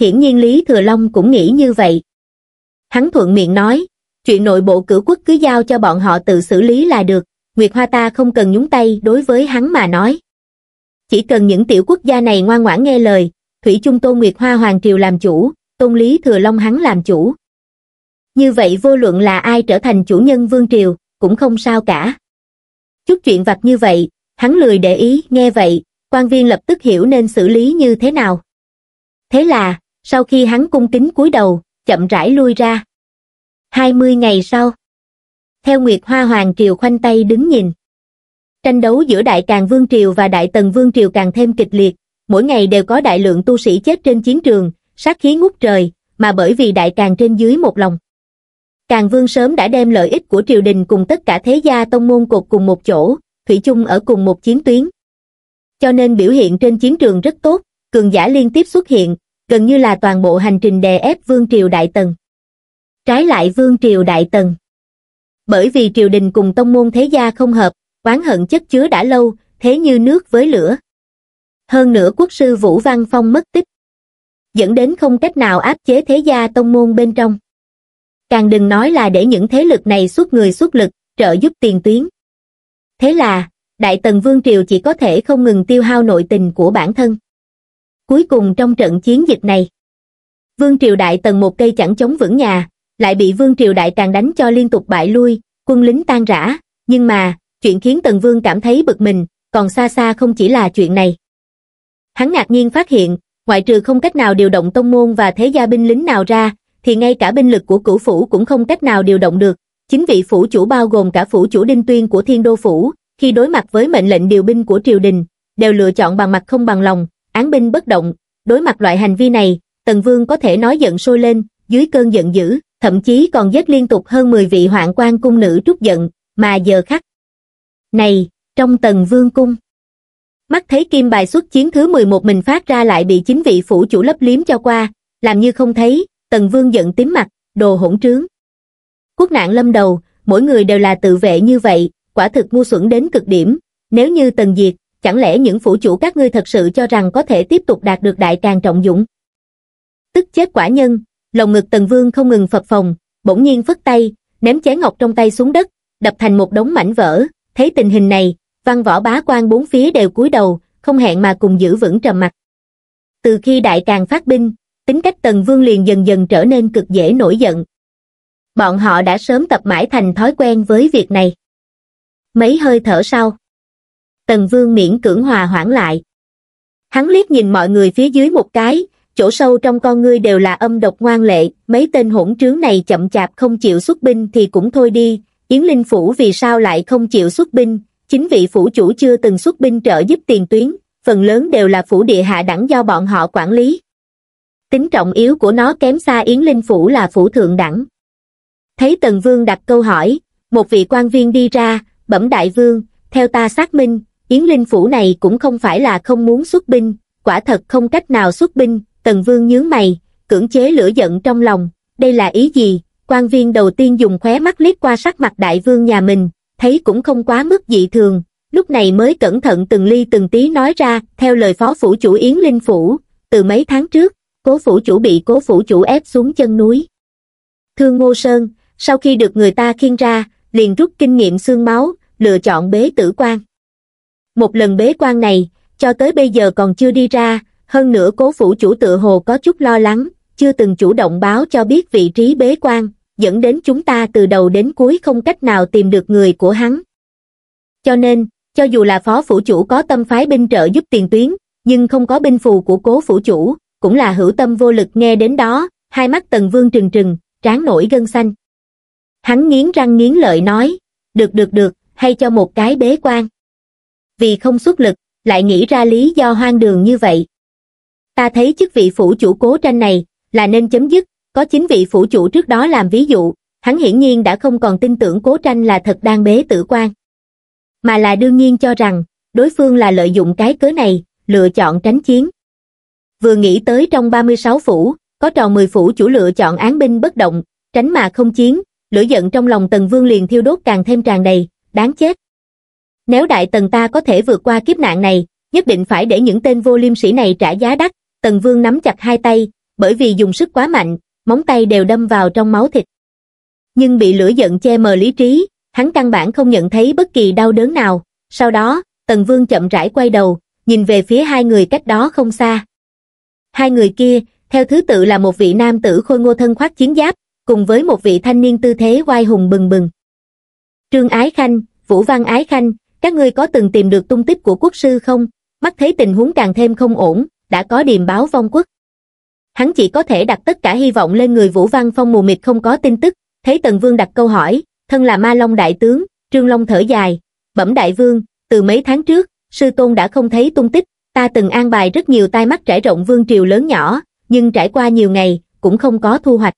Hiển nhiên Lý Thừa Long cũng nghĩ như vậy. Hắn thuận miệng nói, chuyện nội bộ cử quốc cứ giao cho bọn họ tự xử lý là được, Nguyệt Hoa ta không cần nhúng tay đối với hắn mà nói. Chỉ cần những tiểu quốc gia này ngoan ngoãn nghe lời, Thủy Trung tôn Nguyệt Hoa Hoàng Triều làm chủ, Tôn Lý Thừa Long hắn làm chủ. Như vậy vô luận là ai trở thành chủ nhân Vương Triều, cũng không sao cả. Chút chuyện vặt như vậy, hắn lười để ý nghe vậy quan viên lập tức hiểu nên xử lý như thế nào thế là sau khi hắn cung kính cúi đầu chậm rãi lui ra hai mươi ngày sau theo nguyệt hoa hoàng triều khoanh tay đứng nhìn tranh đấu giữa đại càng vương triều và đại tần vương triều càng thêm kịch liệt mỗi ngày đều có đại lượng tu sĩ chết trên chiến trường sát khí ngút trời mà bởi vì đại càng trên dưới một lòng càng vương sớm đã đem lợi ích của triều đình cùng tất cả thế gia tông môn cột cùng một chỗ thủy chung ở cùng một chiến tuyến. Cho nên biểu hiện trên chiến trường rất tốt, cường giả liên tiếp xuất hiện, gần như là toàn bộ hành trình đè ép Vương Triều Đại Tần. Trái lại Vương Triều Đại Tần. Bởi vì triều đình cùng tông môn thế gia không hợp, oán hận chất chứa đã lâu, thế như nước với lửa. Hơn nữa quốc sư Vũ Văn Phong mất tích, dẫn đến không cách nào áp chế thế gia tông môn bên trong. Càng đừng nói là để những thế lực này suốt người suốt lực, trợ giúp tiền tuyến. Thế là, Đại Tần Vương Triều chỉ có thể không ngừng tiêu hao nội tình của bản thân. Cuối cùng trong trận chiến dịch này, Vương Triều Đại Tần một cây chẳng chống vững nhà, lại bị Vương Triều Đại Tràng đánh cho liên tục bại lui, quân lính tan rã, nhưng mà, chuyện khiến Tần Vương cảm thấy bực mình, còn xa xa không chỉ là chuyện này. Hắn ngạc nhiên phát hiện, ngoại trừ không cách nào điều động tông môn và thế gia binh lính nào ra, thì ngay cả binh lực của cửu phủ cũng không cách nào điều động được, Chính vị phủ chủ bao gồm cả phủ chủ đinh tuyên của thiên đô phủ, khi đối mặt với mệnh lệnh điều binh của triều đình, đều lựa chọn bằng mặt không bằng lòng, án binh bất động. Đối mặt loại hành vi này, Tần Vương có thể nói giận sôi lên, dưới cơn giận dữ, thậm chí còn giết liên tục hơn 10 vị hoạn quan cung nữ trút giận, mà giờ khắc. Này, trong Tần Vương cung, mắt thấy kim bài xuất chiến thứ 11 mình phát ra lại bị chính vị phủ chủ lấp liếm cho qua, làm như không thấy, Tần Vương giận tím mặt, đồ hỗn trướng quốc nạn lâm đầu mỗi người đều là tự vệ như vậy quả thực ngu xuẩn đến cực điểm nếu như tần diệt chẳng lẽ những phủ chủ các ngươi thật sự cho rằng có thể tiếp tục đạt được đại càng trọng dũng tức chết quả nhân lồng ngực tần vương không ngừng phập phồng bỗng nhiên phất tay ném chén ngọc trong tay xuống đất đập thành một đống mảnh vỡ thấy tình hình này văn võ bá quan bốn phía đều cúi đầu không hẹn mà cùng giữ vững trầm mặc từ khi đại càng phát binh tính cách tần vương liền dần dần trở nên cực dễ nổi giận bọn họ đã sớm tập mãi thành thói quen với việc này. Mấy hơi thở sau, Tần Vương miễn cưỡng hòa hoãn lại. Hắn liếc nhìn mọi người phía dưới một cái, chỗ sâu trong con ngươi đều là âm độc ngoan lệ, mấy tên hỗn trướng này chậm chạp không chịu xuất binh thì cũng thôi đi, Yến Linh Phủ vì sao lại không chịu xuất binh, chính vị phủ chủ chưa từng xuất binh trợ giúp tiền tuyến, phần lớn đều là phủ địa hạ đẳng do bọn họ quản lý. Tính trọng yếu của nó kém xa Yến Linh Phủ là phủ thượng đẳng thấy tần vương đặt câu hỏi một vị quan viên đi ra bẩm đại vương theo ta xác minh yến linh phủ này cũng không phải là không muốn xuất binh quả thật không cách nào xuất binh tần vương nhướng mày cưỡng chế lửa giận trong lòng đây là ý gì quan viên đầu tiên dùng khóe mắt liếc qua sắc mặt đại vương nhà mình thấy cũng không quá mức dị thường lúc này mới cẩn thận từng ly từng tí nói ra theo lời phó phủ chủ yến linh phủ từ mấy tháng trước cố phủ chủ bị cố phủ chủ ép xuống chân núi thương ngô sơn sau khi được người ta khiêng ra, liền rút kinh nghiệm xương máu, lựa chọn bế tử quan. Một lần bế quan này, cho tới bây giờ còn chưa đi ra, hơn nữa cố phủ chủ tự hồ có chút lo lắng, chưa từng chủ động báo cho biết vị trí bế quan, dẫn đến chúng ta từ đầu đến cuối không cách nào tìm được người của hắn. Cho nên, cho dù là phó phủ chủ có tâm phái binh trợ giúp tiền tuyến, nhưng không có binh phù của cố phủ chủ, cũng là hữu tâm vô lực nghe đến đó, hai mắt tần vương trừng trừng, tráng nổi gân xanh. Hắn nghiến răng nghiến lợi nói, được được được, hay cho một cái bế quan. Vì không xuất lực, lại nghĩ ra lý do hoang đường như vậy. Ta thấy chức vị phủ chủ cố tranh này là nên chấm dứt, có chính vị phủ chủ trước đó làm ví dụ, hắn hiển nhiên đã không còn tin tưởng cố tranh là thật đang bế tử quan. Mà là đương nhiên cho rằng, đối phương là lợi dụng cái cớ này, lựa chọn tránh chiến. Vừa nghĩ tới trong 36 phủ, có tròn 10 phủ chủ lựa chọn án binh bất động, tránh mà không chiến, lửa giận trong lòng Tần Vương liền thiêu đốt càng thêm tràn đầy, đáng chết. Nếu đại tần ta có thể vượt qua kiếp nạn này, nhất định phải để những tên vô liêm sĩ này trả giá đắt, Tần Vương nắm chặt hai tay, bởi vì dùng sức quá mạnh, móng tay đều đâm vào trong máu thịt. Nhưng bị lửa giận che mờ lý trí, hắn căn bản không nhận thấy bất kỳ đau đớn nào, sau đó, Tần Vương chậm rãi quay đầu, nhìn về phía hai người cách đó không xa. Hai người kia, theo thứ tự là một vị nam tử khôi ngô thân khoác chiến giáp, cùng với một vị thanh niên tư thế oai hùng bừng bừng. Trương Ái Khanh, Vũ Văn Ái Khanh, các ngươi có từng tìm được tung tích của quốc sư không? Mắt thấy tình huống càng thêm không ổn, đã có điềm báo vong quốc. Hắn chỉ có thể đặt tất cả hy vọng lên người Vũ Văn Phong mù mịt không có tin tức, thấy Tần Vương đặt câu hỏi, thân là Ma Long Đại Tướng, Trương Long thở dài, bẩm Đại Vương, từ mấy tháng trước, sư tôn đã không thấy tung tích, ta từng an bài rất nhiều tai mắt trải rộng vương triều lớn nhỏ, nhưng trải qua nhiều ngày, cũng không có thu hoạch.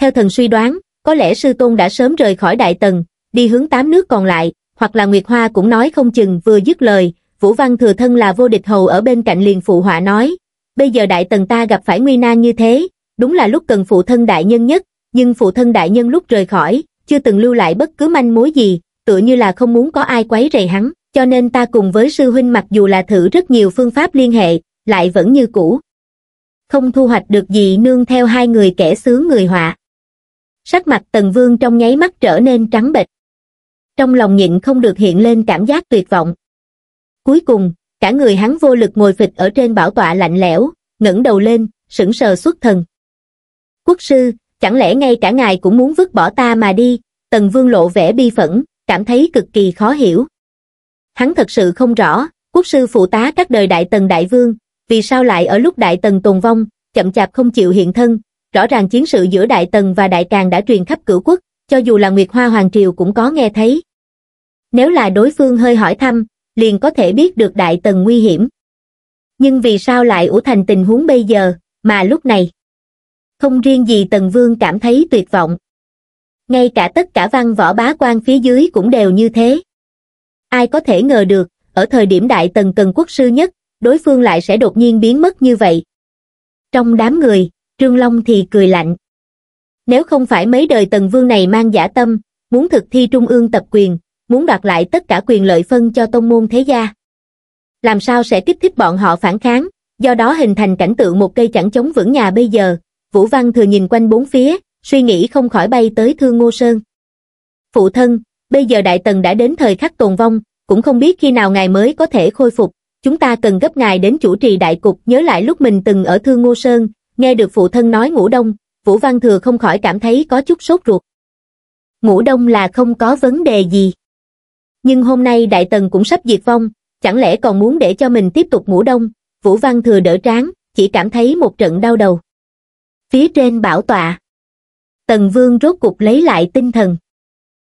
Theo thần suy đoán, có lẽ sư tôn đã sớm rời khỏi đại tần, đi hướng tám nước còn lại, hoặc là Nguyệt Hoa cũng nói không chừng vừa dứt lời, Vũ Văn thừa thân là vô địch hầu ở bên cạnh liền phụ họa nói, bây giờ đại tần ta gặp phải nguy nan như thế, đúng là lúc cần phụ thân đại nhân nhất, nhưng phụ thân đại nhân lúc rời khỏi, chưa từng lưu lại bất cứ manh mối gì, tựa như là không muốn có ai quấy rầy hắn, cho nên ta cùng với sư huynh mặc dù là thử rất nhiều phương pháp liên hệ, lại vẫn như cũ. Không thu hoạch được gì nương theo hai người kẻ sướng người họa sắc mặt tần vương trong nháy mắt trở nên trắng bệch trong lòng nhịn không được hiện lên cảm giác tuyệt vọng cuối cùng cả người hắn vô lực ngồi phịch ở trên bảo tọa lạnh lẽo ngẩng đầu lên sững sờ xuất thần quốc sư chẳng lẽ ngay cả ngài cũng muốn vứt bỏ ta mà đi tần vương lộ vẻ bi phẫn cảm thấy cực kỳ khó hiểu hắn thật sự không rõ quốc sư phụ tá các đời đại tần đại vương vì sao lại ở lúc đại tần tồn vong chậm chạp không chịu hiện thân rõ ràng chiến sự giữa Đại Tần và Đại Càng đã truyền khắp cửu quốc, cho dù là Nguyệt Hoa Hoàng Triều cũng có nghe thấy. Nếu là đối phương hơi hỏi thăm, liền có thể biết được Đại Tần nguy hiểm. Nhưng vì sao lại ủ thành tình huống bây giờ, mà lúc này? Không riêng gì Tần Vương cảm thấy tuyệt vọng. Ngay cả tất cả văn võ bá quan phía dưới cũng đều như thế. Ai có thể ngờ được, ở thời điểm Đại Tần cần quốc sư nhất, đối phương lại sẽ đột nhiên biến mất như vậy. Trong đám người, Trương Long thì cười lạnh. Nếu không phải mấy đời tần vương này mang giả tâm, muốn thực thi trung ương tập quyền, muốn đoạt lại tất cả quyền lợi phân cho tông môn thế gia. Làm sao sẽ kích thích bọn họ phản kháng, do đó hình thành cảnh tượng một cây chẳng chống vững nhà bây giờ. Vũ Văn thừa nhìn quanh bốn phía, suy nghĩ không khỏi bay tới Thương Ngô Sơn. Phụ thân, bây giờ Đại Tần đã đến thời khắc tồn vong, cũng không biết khi nào ngài mới có thể khôi phục. Chúng ta cần gấp ngài đến chủ trì đại cục nhớ lại lúc mình từng ở Thương Ngô Sơn, Nghe được phụ thân nói ngủ đông, Vũ Văn Thừa không khỏi cảm thấy có chút sốt ruột. Ngủ đông là không có vấn đề gì. Nhưng hôm nay Đại Tần cũng sắp diệt vong, chẳng lẽ còn muốn để cho mình tiếp tục ngủ đông, Vũ Văn Thừa đỡ trán, chỉ cảm thấy một trận đau đầu. Phía trên bảo tọa, Tần Vương rốt cục lấy lại tinh thần.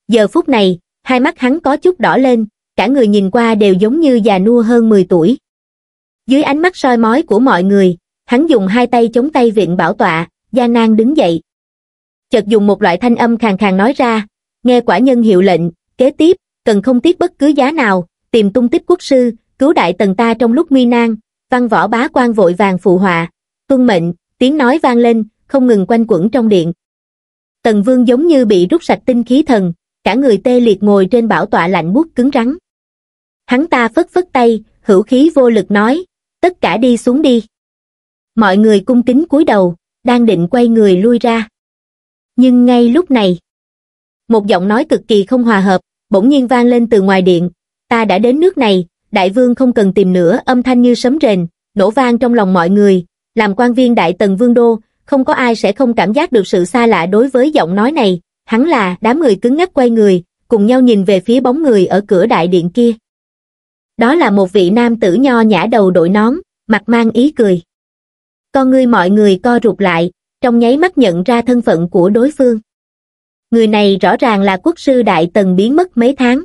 Giờ phút này, hai mắt hắn có chút đỏ lên, cả người nhìn qua đều giống như già nua hơn 10 tuổi. Dưới ánh mắt soi mói của mọi người, hắn dùng hai tay chống tay vịn bảo tọa gia nan đứng dậy chợt dùng một loại thanh âm khàn khàn nói ra nghe quả nhân hiệu lệnh kế tiếp cần không tiếc bất cứ giá nào tìm tung tích quốc sư cứu đại tần ta trong lúc nguy nan văn võ bá quan vội vàng phụ họa tuân mệnh tiếng nói vang lên không ngừng quanh quẩn trong điện tần vương giống như bị rút sạch tinh khí thần cả người tê liệt ngồi trên bảo tọa lạnh buốt cứng rắn hắn ta phất phất tay hữu khí vô lực nói tất cả đi xuống đi mọi người cung kính cúi đầu đang định quay người lui ra nhưng ngay lúc này một giọng nói cực kỳ không hòa hợp bỗng nhiên vang lên từ ngoài điện ta đã đến nước này đại vương không cần tìm nữa âm thanh như sấm rền nổ vang trong lòng mọi người làm quan viên đại tần vương đô không có ai sẽ không cảm giác được sự xa lạ đối với giọng nói này hắn là đám người cứng ngắc quay người cùng nhau nhìn về phía bóng người ở cửa đại điện kia đó là một vị nam tử nho nhã đầu đội nón mặt mang ý cười con ngươi mọi người co rụt lại trong nháy mắt nhận ra thân phận của đối phương người này rõ ràng là quốc sư đại tần biến mất mấy tháng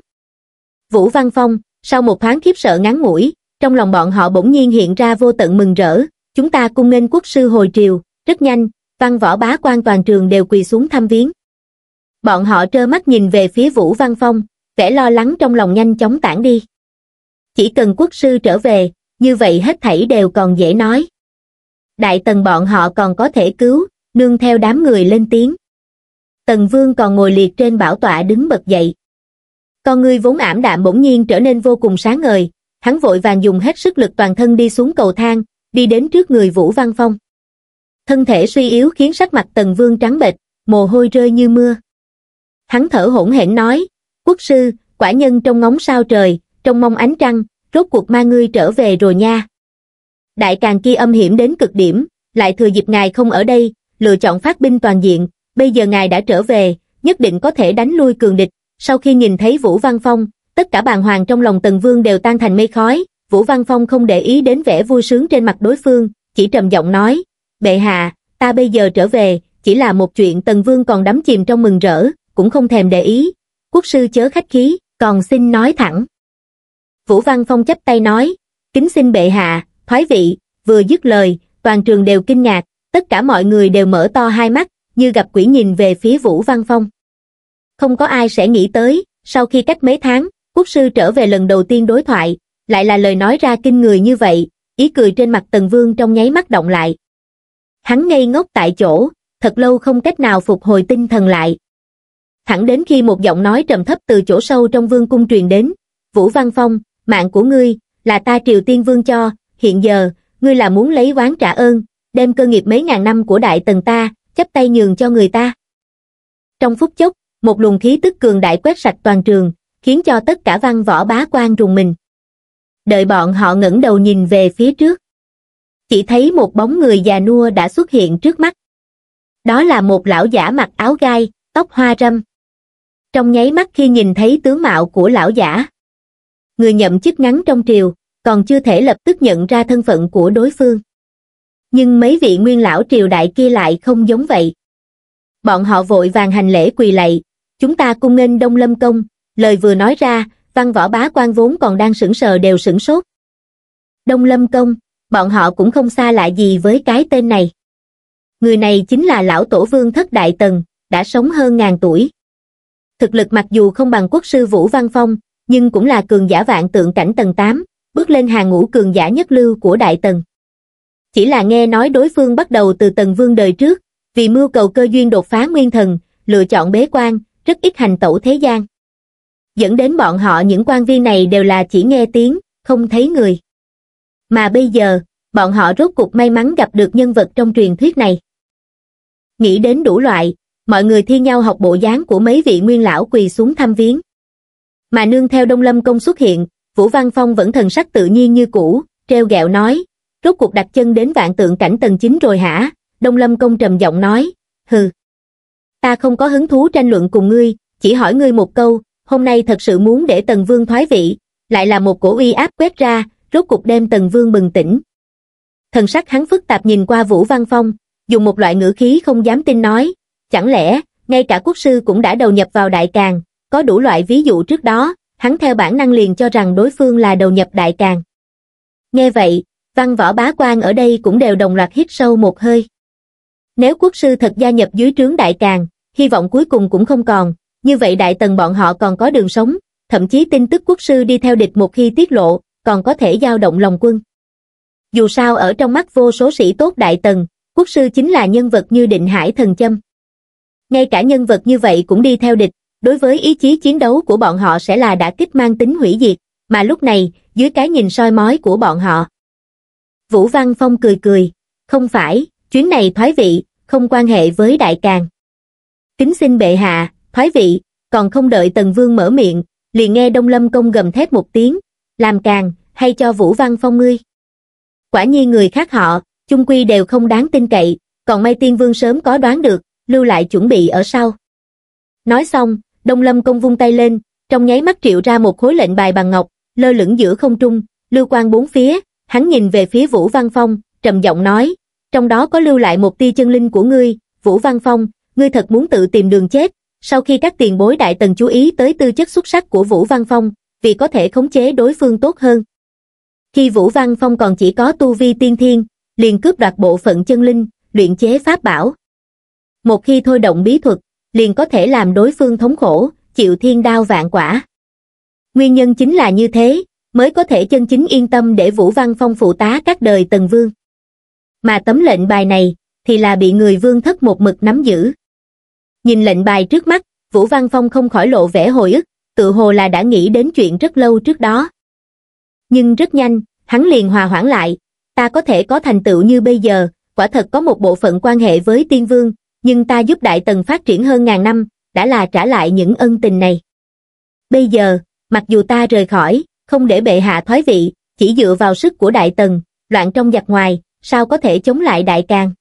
vũ văn phong sau một thoáng khiếp sợ ngắn ngủi trong lòng bọn họ bỗng nhiên hiện ra vô tận mừng rỡ chúng ta cung nghênh quốc sư hồi triều rất nhanh văn võ bá quan toàn trường đều quỳ xuống thăm viếng bọn họ trơ mắt nhìn về phía vũ văn phong vẻ lo lắng trong lòng nhanh chóng tản đi chỉ cần quốc sư trở về như vậy hết thảy đều còn dễ nói đại tần bọn họ còn có thể cứu, nương theo đám người lên tiếng. Tần Vương còn ngồi liệt trên bảo tọa đứng bật dậy. Con ngươi vốn ảm đạm bỗng nhiên trở nên vô cùng sáng ngời, hắn vội vàng dùng hết sức lực toàn thân đi xuống cầu thang, đi đến trước người Vũ Văn Phong. Thân thể suy yếu khiến sắc mặt Tần Vương trắng bệch, mồ hôi rơi như mưa. Hắn thở hổn hển nói, quốc sư, quả nhân trong ngóng sao trời, trong mong ánh trăng, rốt cuộc ma ngươi trở về rồi nha đại càng kia âm hiểm đến cực điểm, lại thừa dịp ngài không ở đây, lựa chọn phát binh toàn diện, bây giờ ngài đã trở về, nhất định có thể đánh lui cường địch. Sau khi nhìn thấy Vũ Văn Phong, tất cả bàn hoàng trong lòng Tần Vương đều tan thành mây khói, Vũ Văn Phong không để ý đến vẻ vui sướng trên mặt đối phương, chỉ trầm giọng nói, bệ hạ, ta bây giờ trở về, chỉ là một chuyện Tần Vương còn đắm chìm trong mừng rỡ, cũng không thèm để ý. Quốc sư chớ khách khí, còn xin nói thẳng. Vũ Văn Phong chấp tay nói, kính xin bệ hạ, thoái vị vừa dứt lời toàn trường đều kinh ngạc tất cả mọi người đều mở to hai mắt như gặp quỷ nhìn về phía vũ văn phong không có ai sẽ nghĩ tới sau khi cách mấy tháng quốc sư trở về lần đầu tiên đối thoại lại là lời nói ra kinh người như vậy ý cười trên mặt tần vương trong nháy mắt động lại hắn ngây ngốc tại chỗ thật lâu không cách nào phục hồi tinh thần lại thẳng đến khi một giọng nói trầm thấp từ chỗ sâu trong vương cung truyền đến vũ văn phong mạng của ngươi là ta triều tiên vương cho hiện giờ ngươi là muốn lấy quán trả ơn đem cơ nghiệp mấy ngàn năm của đại tần ta chấp tay nhường cho người ta trong phút chốc một luồng khí tức cường đại quét sạch toàn trường khiến cho tất cả văn võ bá quan rùng mình đợi bọn họ ngẩng đầu nhìn về phía trước chỉ thấy một bóng người già nua đã xuất hiện trước mắt đó là một lão giả mặc áo gai tóc hoa râm trong nháy mắt khi nhìn thấy tướng mạo của lão giả người nhậm chức ngắn trong triều còn chưa thể lập tức nhận ra thân phận của đối phương. Nhưng mấy vị nguyên lão triều đại kia lại không giống vậy. Bọn họ vội vàng hành lễ quỳ lạy, chúng ta cung nghênh Đông Lâm Công, lời vừa nói ra, văn võ bá quan vốn còn đang sững sờ đều sững sốt. Đông Lâm Công, bọn họ cũng không xa lạ gì với cái tên này. Người này chính là lão tổ vương thất đại tần, đã sống hơn ngàn tuổi. Thực lực mặc dù không bằng quốc sư Vũ Văn Phong, nhưng cũng là cường giả vạn tượng cảnh tầng 8, bước lên hàng ngũ cường giả nhất lưu của Đại Tần. Chỉ là nghe nói đối phương bắt đầu từ Tần Vương đời trước, vì mưu cầu cơ duyên đột phá nguyên thần, lựa chọn bế quan, rất ít hành tẩu thế gian. Dẫn đến bọn họ những quan viên này đều là chỉ nghe tiếng, không thấy người. Mà bây giờ, bọn họ rốt cuộc may mắn gặp được nhân vật trong truyền thuyết này. Nghĩ đến đủ loại, mọi người thi nhau học bộ dáng của mấy vị nguyên lão quỳ xuống thăm viếng. Mà nương theo Đông Lâm Công xuất hiện, Vũ Văn Phong vẫn thần sắc tự nhiên như cũ, treo gẹo nói, rốt cuộc đặt chân đến vạn tượng cảnh tầng 9 rồi hả? Đông Lâm Công trầm giọng nói, hừ. Ta không có hứng thú tranh luận cùng ngươi, chỉ hỏi ngươi một câu, hôm nay thật sự muốn để Tần Vương thoái vị, lại là một cổ uy áp quét ra, rốt cuộc đem Tần Vương bừng tỉnh. Thần sắc hắn phức tạp nhìn qua Vũ Văn Phong, dùng một loại ngữ khí không dám tin nói, chẳng lẽ, ngay cả quốc sư cũng đã đầu nhập vào đại càng, có đủ loại ví dụ trước đó, hắn theo bản năng liền cho rằng đối phương là đầu nhập đại càng. Nghe vậy, văn võ bá quan ở đây cũng đều đồng loạt hít sâu một hơi. Nếu quốc sư thật gia nhập dưới trướng đại càng, hy vọng cuối cùng cũng không còn, như vậy đại tần bọn họ còn có đường sống, thậm chí tin tức quốc sư đi theo địch một khi tiết lộ, còn có thể giao động lòng quân. Dù sao ở trong mắt vô số sĩ tốt đại tần, quốc sư chính là nhân vật như định hải thần châm. Ngay cả nhân vật như vậy cũng đi theo địch, đối với ý chí chiến đấu của bọn họ sẽ là đã kích mang tính hủy diệt, mà lúc này, dưới cái nhìn soi mói của bọn họ. Vũ Văn Phong cười cười, không phải, chuyến này thoái vị, không quan hệ với đại càng. Kính xin bệ hạ, thoái vị, còn không đợi Tần Vương mở miệng, liền nghe Đông Lâm Công gầm thét một tiếng, làm càng, hay cho Vũ Văn Phong ngươi. Quả nhiên người khác họ, chung quy đều không đáng tin cậy, còn may tiên vương sớm có đoán được, lưu lại chuẩn bị ở sau. Nói xong, Đông Lâm Công vung tay lên, trong nháy mắt triệu ra một khối lệnh bài bằng ngọc, lơ lửng giữa không trung, lưu quang bốn phía, hắn nhìn về phía Vũ Văn Phong, trầm giọng nói, trong đó có lưu lại một tia chân linh của ngươi, Vũ Văn Phong, ngươi thật muốn tự tìm đường chết. Sau khi các tiền bối đại tần chú ý tới tư chất xuất sắc của Vũ Văn Phong, vì có thể khống chế đối phương tốt hơn. Khi Vũ Văn Phong còn chỉ có tu vi tiên thiên, liền cướp đoạt bộ phận chân linh, luyện chế pháp bảo. Một khi thôi động bí thuật, liền có thể làm đối phương thống khổ, chịu thiên đao vạn quả. Nguyên nhân chính là như thế, mới có thể chân chính yên tâm để Vũ Văn Phong phụ tá các đời tần vương. Mà tấm lệnh bài này, thì là bị người vương thất một mực nắm giữ. Nhìn lệnh bài trước mắt, Vũ Văn Phong không khỏi lộ vẻ hồi ức, tự hồ là đã nghĩ đến chuyện rất lâu trước đó. Nhưng rất nhanh, hắn liền hòa hoãn lại, ta có thể có thành tựu như bây giờ, quả thật có một bộ phận quan hệ với tiên vương, nhưng ta giúp đại tần phát triển hơn ngàn năm đã là trả lại những ân tình này bây giờ mặc dù ta rời khỏi không để bệ hạ thoái vị chỉ dựa vào sức của đại tần loạn trong giặc ngoài sao có thể chống lại đại càng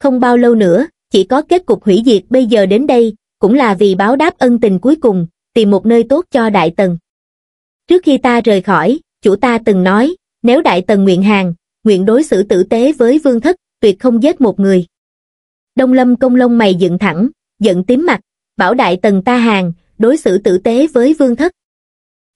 không bao lâu nữa chỉ có kết cục hủy diệt bây giờ đến đây cũng là vì báo đáp ân tình cuối cùng tìm một nơi tốt cho đại tần trước khi ta rời khỏi chủ ta từng nói nếu đại tần nguyện hàng nguyện đối xử tử tế với vương thất tuyệt không giết một người đông lâm công lông mày dựng thẳng giận tím mặt bảo đại tần ta hàng đối xử tử tế với vương thất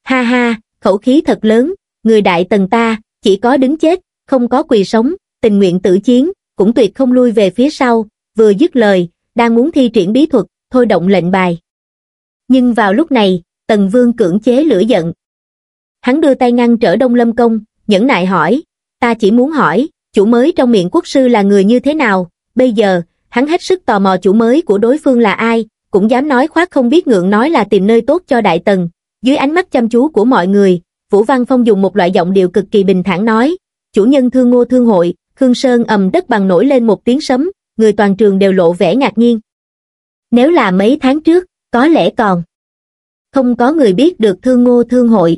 ha ha khẩu khí thật lớn người đại tần ta chỉ có đứng chết không có quỳ sống tình nguyện tử chiến cũng tuyệt không lui về phía sau vừa dứt lời đang muốn thi triển bí thuật thôi động lệnh bài nhưng vào lúc này tần vương cưỡng chế lửa giận hắn đưa tay ngăn trở đông lâm công nhẫn nại hỏi ta chỉ muốn hỏi chủ mới trong miệng quốc sư là người như thế nào bây giờ hắn hết sức tò mò chủ mới của đối phương là ai, cũng dám nói khoác không biết ngượng nói là tìm nơi tốt cho đại tần. Dưới ánh mắt chăm chú của mọi người, Vũ Văn Phong dùng một loại giọng điệu cực kỳ bình thản nói, chủ nhân thương ngô thương hội, Khương Sơn ầm đất bằng nổi lên một tiếng sấm, người toàn trường đều lộ vẻ ngạc nhiên. Nếu là mấy tháng trước, có lẽ còn. Không có người biết được thương ngô thương hội.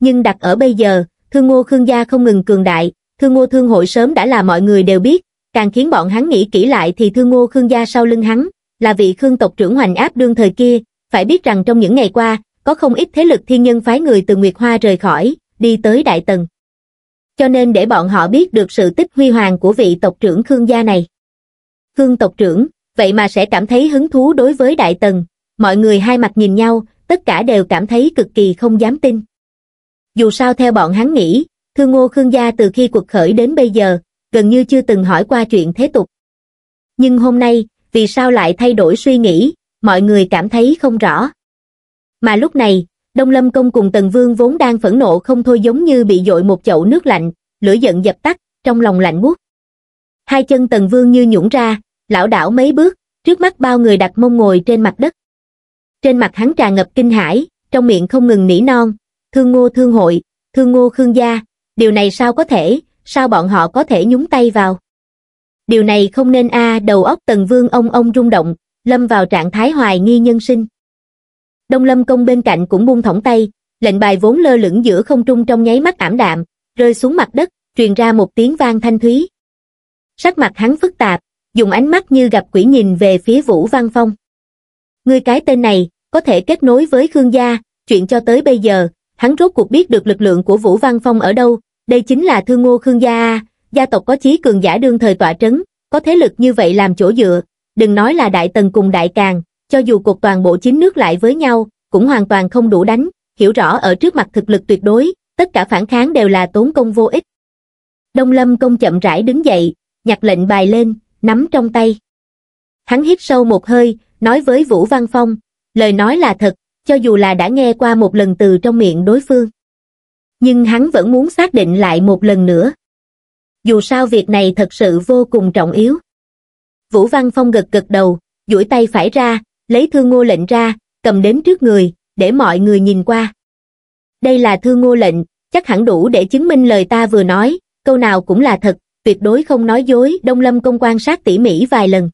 Nhưng đặt ở bây giờ, thương ngô Khương gia không ngừng cường đại, thương ngô thương hội sớm đã là mọi người đều biết, Càng khiến bọn hắn nghĩ kỹ lại thì thương ngô Khương gia sau lưng hắn, là vị Khương tộc trưởng hoành áp đương thời kia, phải biết rằng trong những ngày qua, có không ít thế lực thiên nhân phái người từ Nguyệt Hoa rời khỏi, đi tới Đại Tần. Cho nên để bọn họ biết được sự tích huy hoàng của vị tộc trưởng Khương gia này. Khương tộc trưởng, vậy mà sẽ cảm thấy hứng thú đối với Đại Tần, mọi người hai mặt nhìn nhau, tất cả đều cảm thấy cực kỳ không dám tin. Dù sao theo bọn hắn nghĩ, Thương Ngô Khương gia từ khi cuộc khởi đến bây giờ, gần như chưa từng hỏi qua chuyện thế tục. Nhưng hôm nay, vì sao lại thay đổi suy nghĩ, mọi người cảm thấy không rõ. Mà lúc này, Đông Lâm Công cùng Tần Vương vốn đang phẫn nộ không thôi giống như bị dội một chậu nước lạnh, lửa giận dập tắt, trong lòng lạnh buốt. Hai chân Tần Vương như nhũng ra, lão đảo mấy bước, trước mắt bao người đặt mông ngồi trên mặt đất. Trên mặt hắn tràn ngập kinh hãi, trong miệng không ngừng nỉ non, thương ngô thương hội, thương ngô khương gia, điều này sao có thể, sao bọn họ có thể nhúng tay vào? Điều này không nên a à, đầu óc Tần Vương ông ông rung động, lâm vào trạng thái hoài nghi nhân sinh. Đông Lâm Công bên cạnh cũng buông thõng tay, lệnh bài vốn lơ lửng giữa không trung trong nháy mắt ảm đạm, rơi xuống mặt đất, truyền ra một tiếng vang thanh thúy. Sắc mặt hắn phức tạp, dùng ánh mắt như gặp quỷ nhìn về phía Vũ Văn Phong. Người cái tên này, có thể kết nối với Khương gia, chuyện cho tới bây giờ, hắn rốt cuộc biết được lực lượng của Vũ Văn Phong ở đâu, đây chính là thương ngô khương gia A, gia tộc có chí cường giả đương thời tọa trấn, có thế lực như vậy làm chỗ dựa, đừng nói là đại tần cùng đại càng, cho dù cuộc toàn bộ chín nước lại với nhau, cũng hoàn toàn không đủ đánh, hiểu rõ ở trước mặt thực lực tuyệt đối, tất cả phản kháng đều là tốn công vô ích. Đông Lâm công chậm rãi đứng dậy, nhặt lệnh bài lên, nắm trong tay. Hắn hít sâu một hơi, nói với Vũ Văn Phong, lời nói là thật, cho dù là đã nghe qua một lần từ trong miệng đối phương nhưng hắn vẫn muốn xác định lại một lần nữa. Dù sao việc này thật sự vô cùng trọng yếu. Vũ Văn Phong gật gật đầu, duỗi tay phải ra, lấy thư ngô lệnh ra, cầm đến trước người, để mọi người nhìn qua. Đây là thư ngô lệnh, chắc hẳn đủ để chứng minh lời ta vừa nói, câu nào cũng là thật, tuyệt đối không nói dối, Đông Lâm công quan sát tỉ mỉ vài lần.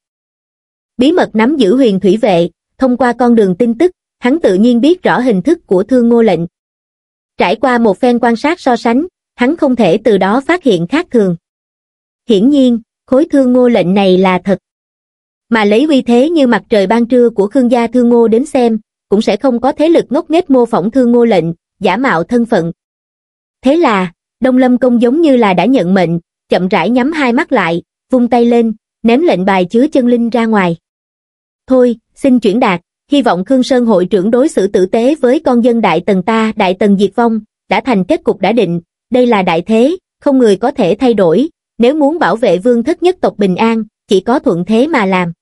Bí mật nắm giữ huyền thủy vệ, thông qua con đường tin tức, hắn tự nhiên biết rõ hình thức của thư ngô lệnh, Trải qua một phen quan sát so sánh, hắn không thể từ đó phát hiện khác thường. Hiển nhiên, khối thương ngô lệnh này là thật. Mà lấy uy thế như mặt trời ban trưa của Khương gia thương ngô đến xem, cũng sẽ không có thế lực ngốc nghếch mô phỏng thương ngô lệnh, giả mạo thân phận. Thế là, Đông Lâm Công giống như là đã nhận mệnh, chậm rãi nhắm hai mắt lại, vung tay lên, ném lệnh bài chứa chân linh ra ngoài. Thôi, xin chuyển đạt, hy vọng Khương Sơn hội trưởng đối xử tử tế với con dân Đại Tần ta, Đại Tần diệt vong, đã thành kết cục đã định, đây là đại thế, không người có thể thay đổi, nếu muốn bảo vệ vương thất nhất tộc bình an, chỉ có thuận thế mà làm.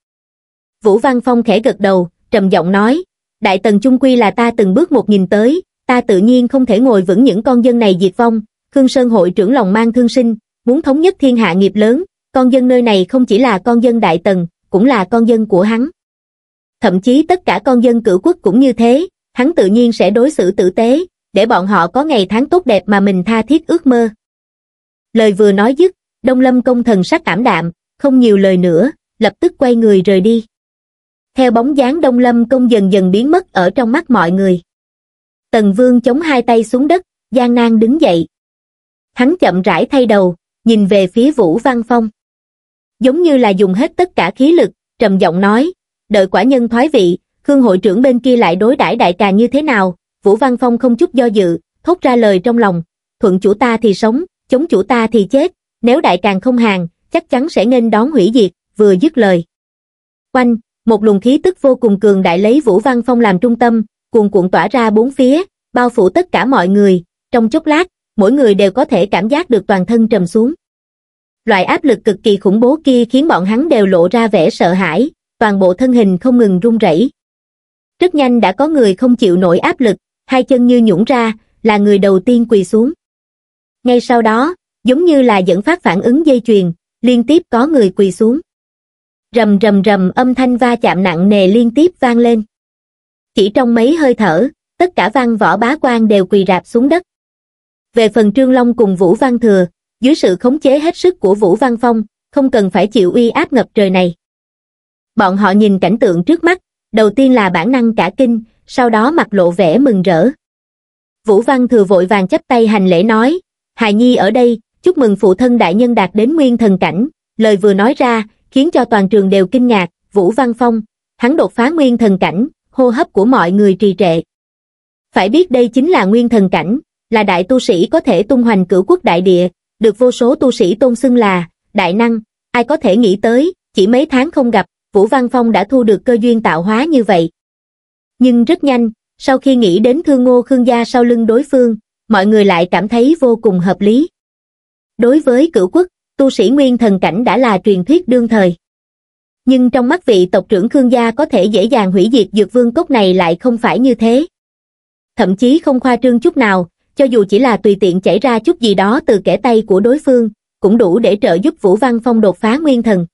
Vũ Văn Phong khẽ gật đầu, trầm giọng nói, Đại Tần Trung Quy là ta từng bước một nhìn tới, ta tự nhiên không thể ngồi vững những con dân này diệt vong, Khương Sơn hội trưởng lòng mang thương sinh, muốn thống nhất thiên hạ nghiệp lớn, con dân nơi này không chỉ là con dân Đại Tần, cũng là con dân của hắn thậm chí tất cả con dân cử quốc cũng như thế, hắn tự nhiên sẽ đối xử tử tế, để bọn họ có ngày tháng tốt đẹp mà mình tha thiết ước mơ. Lời vừa nói dứt, Đông Lâm công thần sắc cảm đạm, không nhiều lời nữa, lập tức quay người rời đi. Theo bóng dáng Đông Lâm công dần dần biến mất ở trong mắt mọi người. Tần Vương chống hai tay xuống đất, gian nan đứng dậy. Hắn chậm rãi thay đầu, nhìn về phía Vũ Văn Phong. Giống như là dùng hết tất cả khí lực, trầm giọng nói, đợi quả nhân thoái vị, Khương hội trưởng bên kia lại đối đãi đại cà như thế nào, Vũ Văn Phong không chút do dự, thốt ra lời trong lòng, thuận chủ ta thì sống, chống chủ ta thì chết, nếu đại càng không hàng, chắc chắn sẽ nên đón hủy diệt, vừa dứt lời. Quanh, một luồng khí tức vô cùng cường đại lấy Vũ Văn Phong làm trung tâm, cuồn cuộn tỏa ra bốn phía, bao phủ tất cả mọi người, trong chốc lát, mỗi người đều có thể cảm giác được toàn thân trầm xuống. Loại áp lực cực kỳ khủng bố kia khiến bọn hắn đều lộ ra vẻ sợ hãi, toàn bộ thân hình không ngừng run rẩy. Rất nhanh đã có người không chịu nổi áp lực, hai chân như nhũn ra, là người đầu tiên quỳ xuống. Ngay sau đó, giống như là dẫn phát phản ứng dây chuyền, liên tiếp có người quỳ xuống. Rầm rầm rầm âm thanh va chạm nặng nề liên tiếp vang lên. Chỉ trong mấy hơi thở, tất cả văn võ bá quan đều quỳ rạp xuống đất. Về phần Trương Long cùng Vũ Văn Thừa, dưới sự khống chế hết sức của Vũ Văn Phong, không cần phải chịu uy áp ngập trời này bọn họ nhìn cảnh tượng trước mắt đầu tiên là bản năng cả kinh sau đó mặt lộ vẻ mừng rỡ vũ văn thừa vội vàng chấp tay hành lễ nói hài nhi ở đây chúc mừng phụ thân đại nhân đạt đến nguyên thần cảnh lời vừa nói ra khiến cho toàn trường đều kinh ngạc vũ văn phong hắn đột phá nguyên thần cảnh hô hấp của mọi người trì trệ phải biết đây chính là nguyên thần cảnh là đại tu sĩ có thể tung hoành cửu quốc đại địa được vô số tu sĩ tôn xưng là đại năng ai có thể nghĩ tới chỉ mấy tháng không gặp Vũ Văn Phong đã thu được cơ duyên tạo hóa như vậy. Nhưng rất nhanh, sau khi nghĩ đến thương ngô khương gia sau lưng đối phương, mọi người lại cảm thấy vô cùng hợp lý. Đối với cửu quốc, tu sĩ nguyên thần cảnh đã là truyền thuyết đương thời. Nhưng trong mắt vị tộc trưởng Khương gia có thể dễ dàng hủy diệt dược vương cốc này lại không phải như thế. Thậm chí không khoa trương chút nào, cho dù chỉ là tùy tiện chảy ra chút gì đó từ kẻ tay của đối phương, cũng đủ để trợ giúp Vũ Văn Phong đột phá nguyên thần.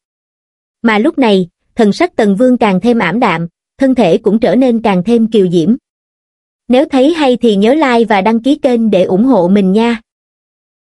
Mà lúc này, thần sắc tần vương càng thêm ảm đạm thân thể cũng trở nên càng thêm kiều diễm nếu thấy hay thì nhớ like và đăng ký kênh để ủng hộ mình nha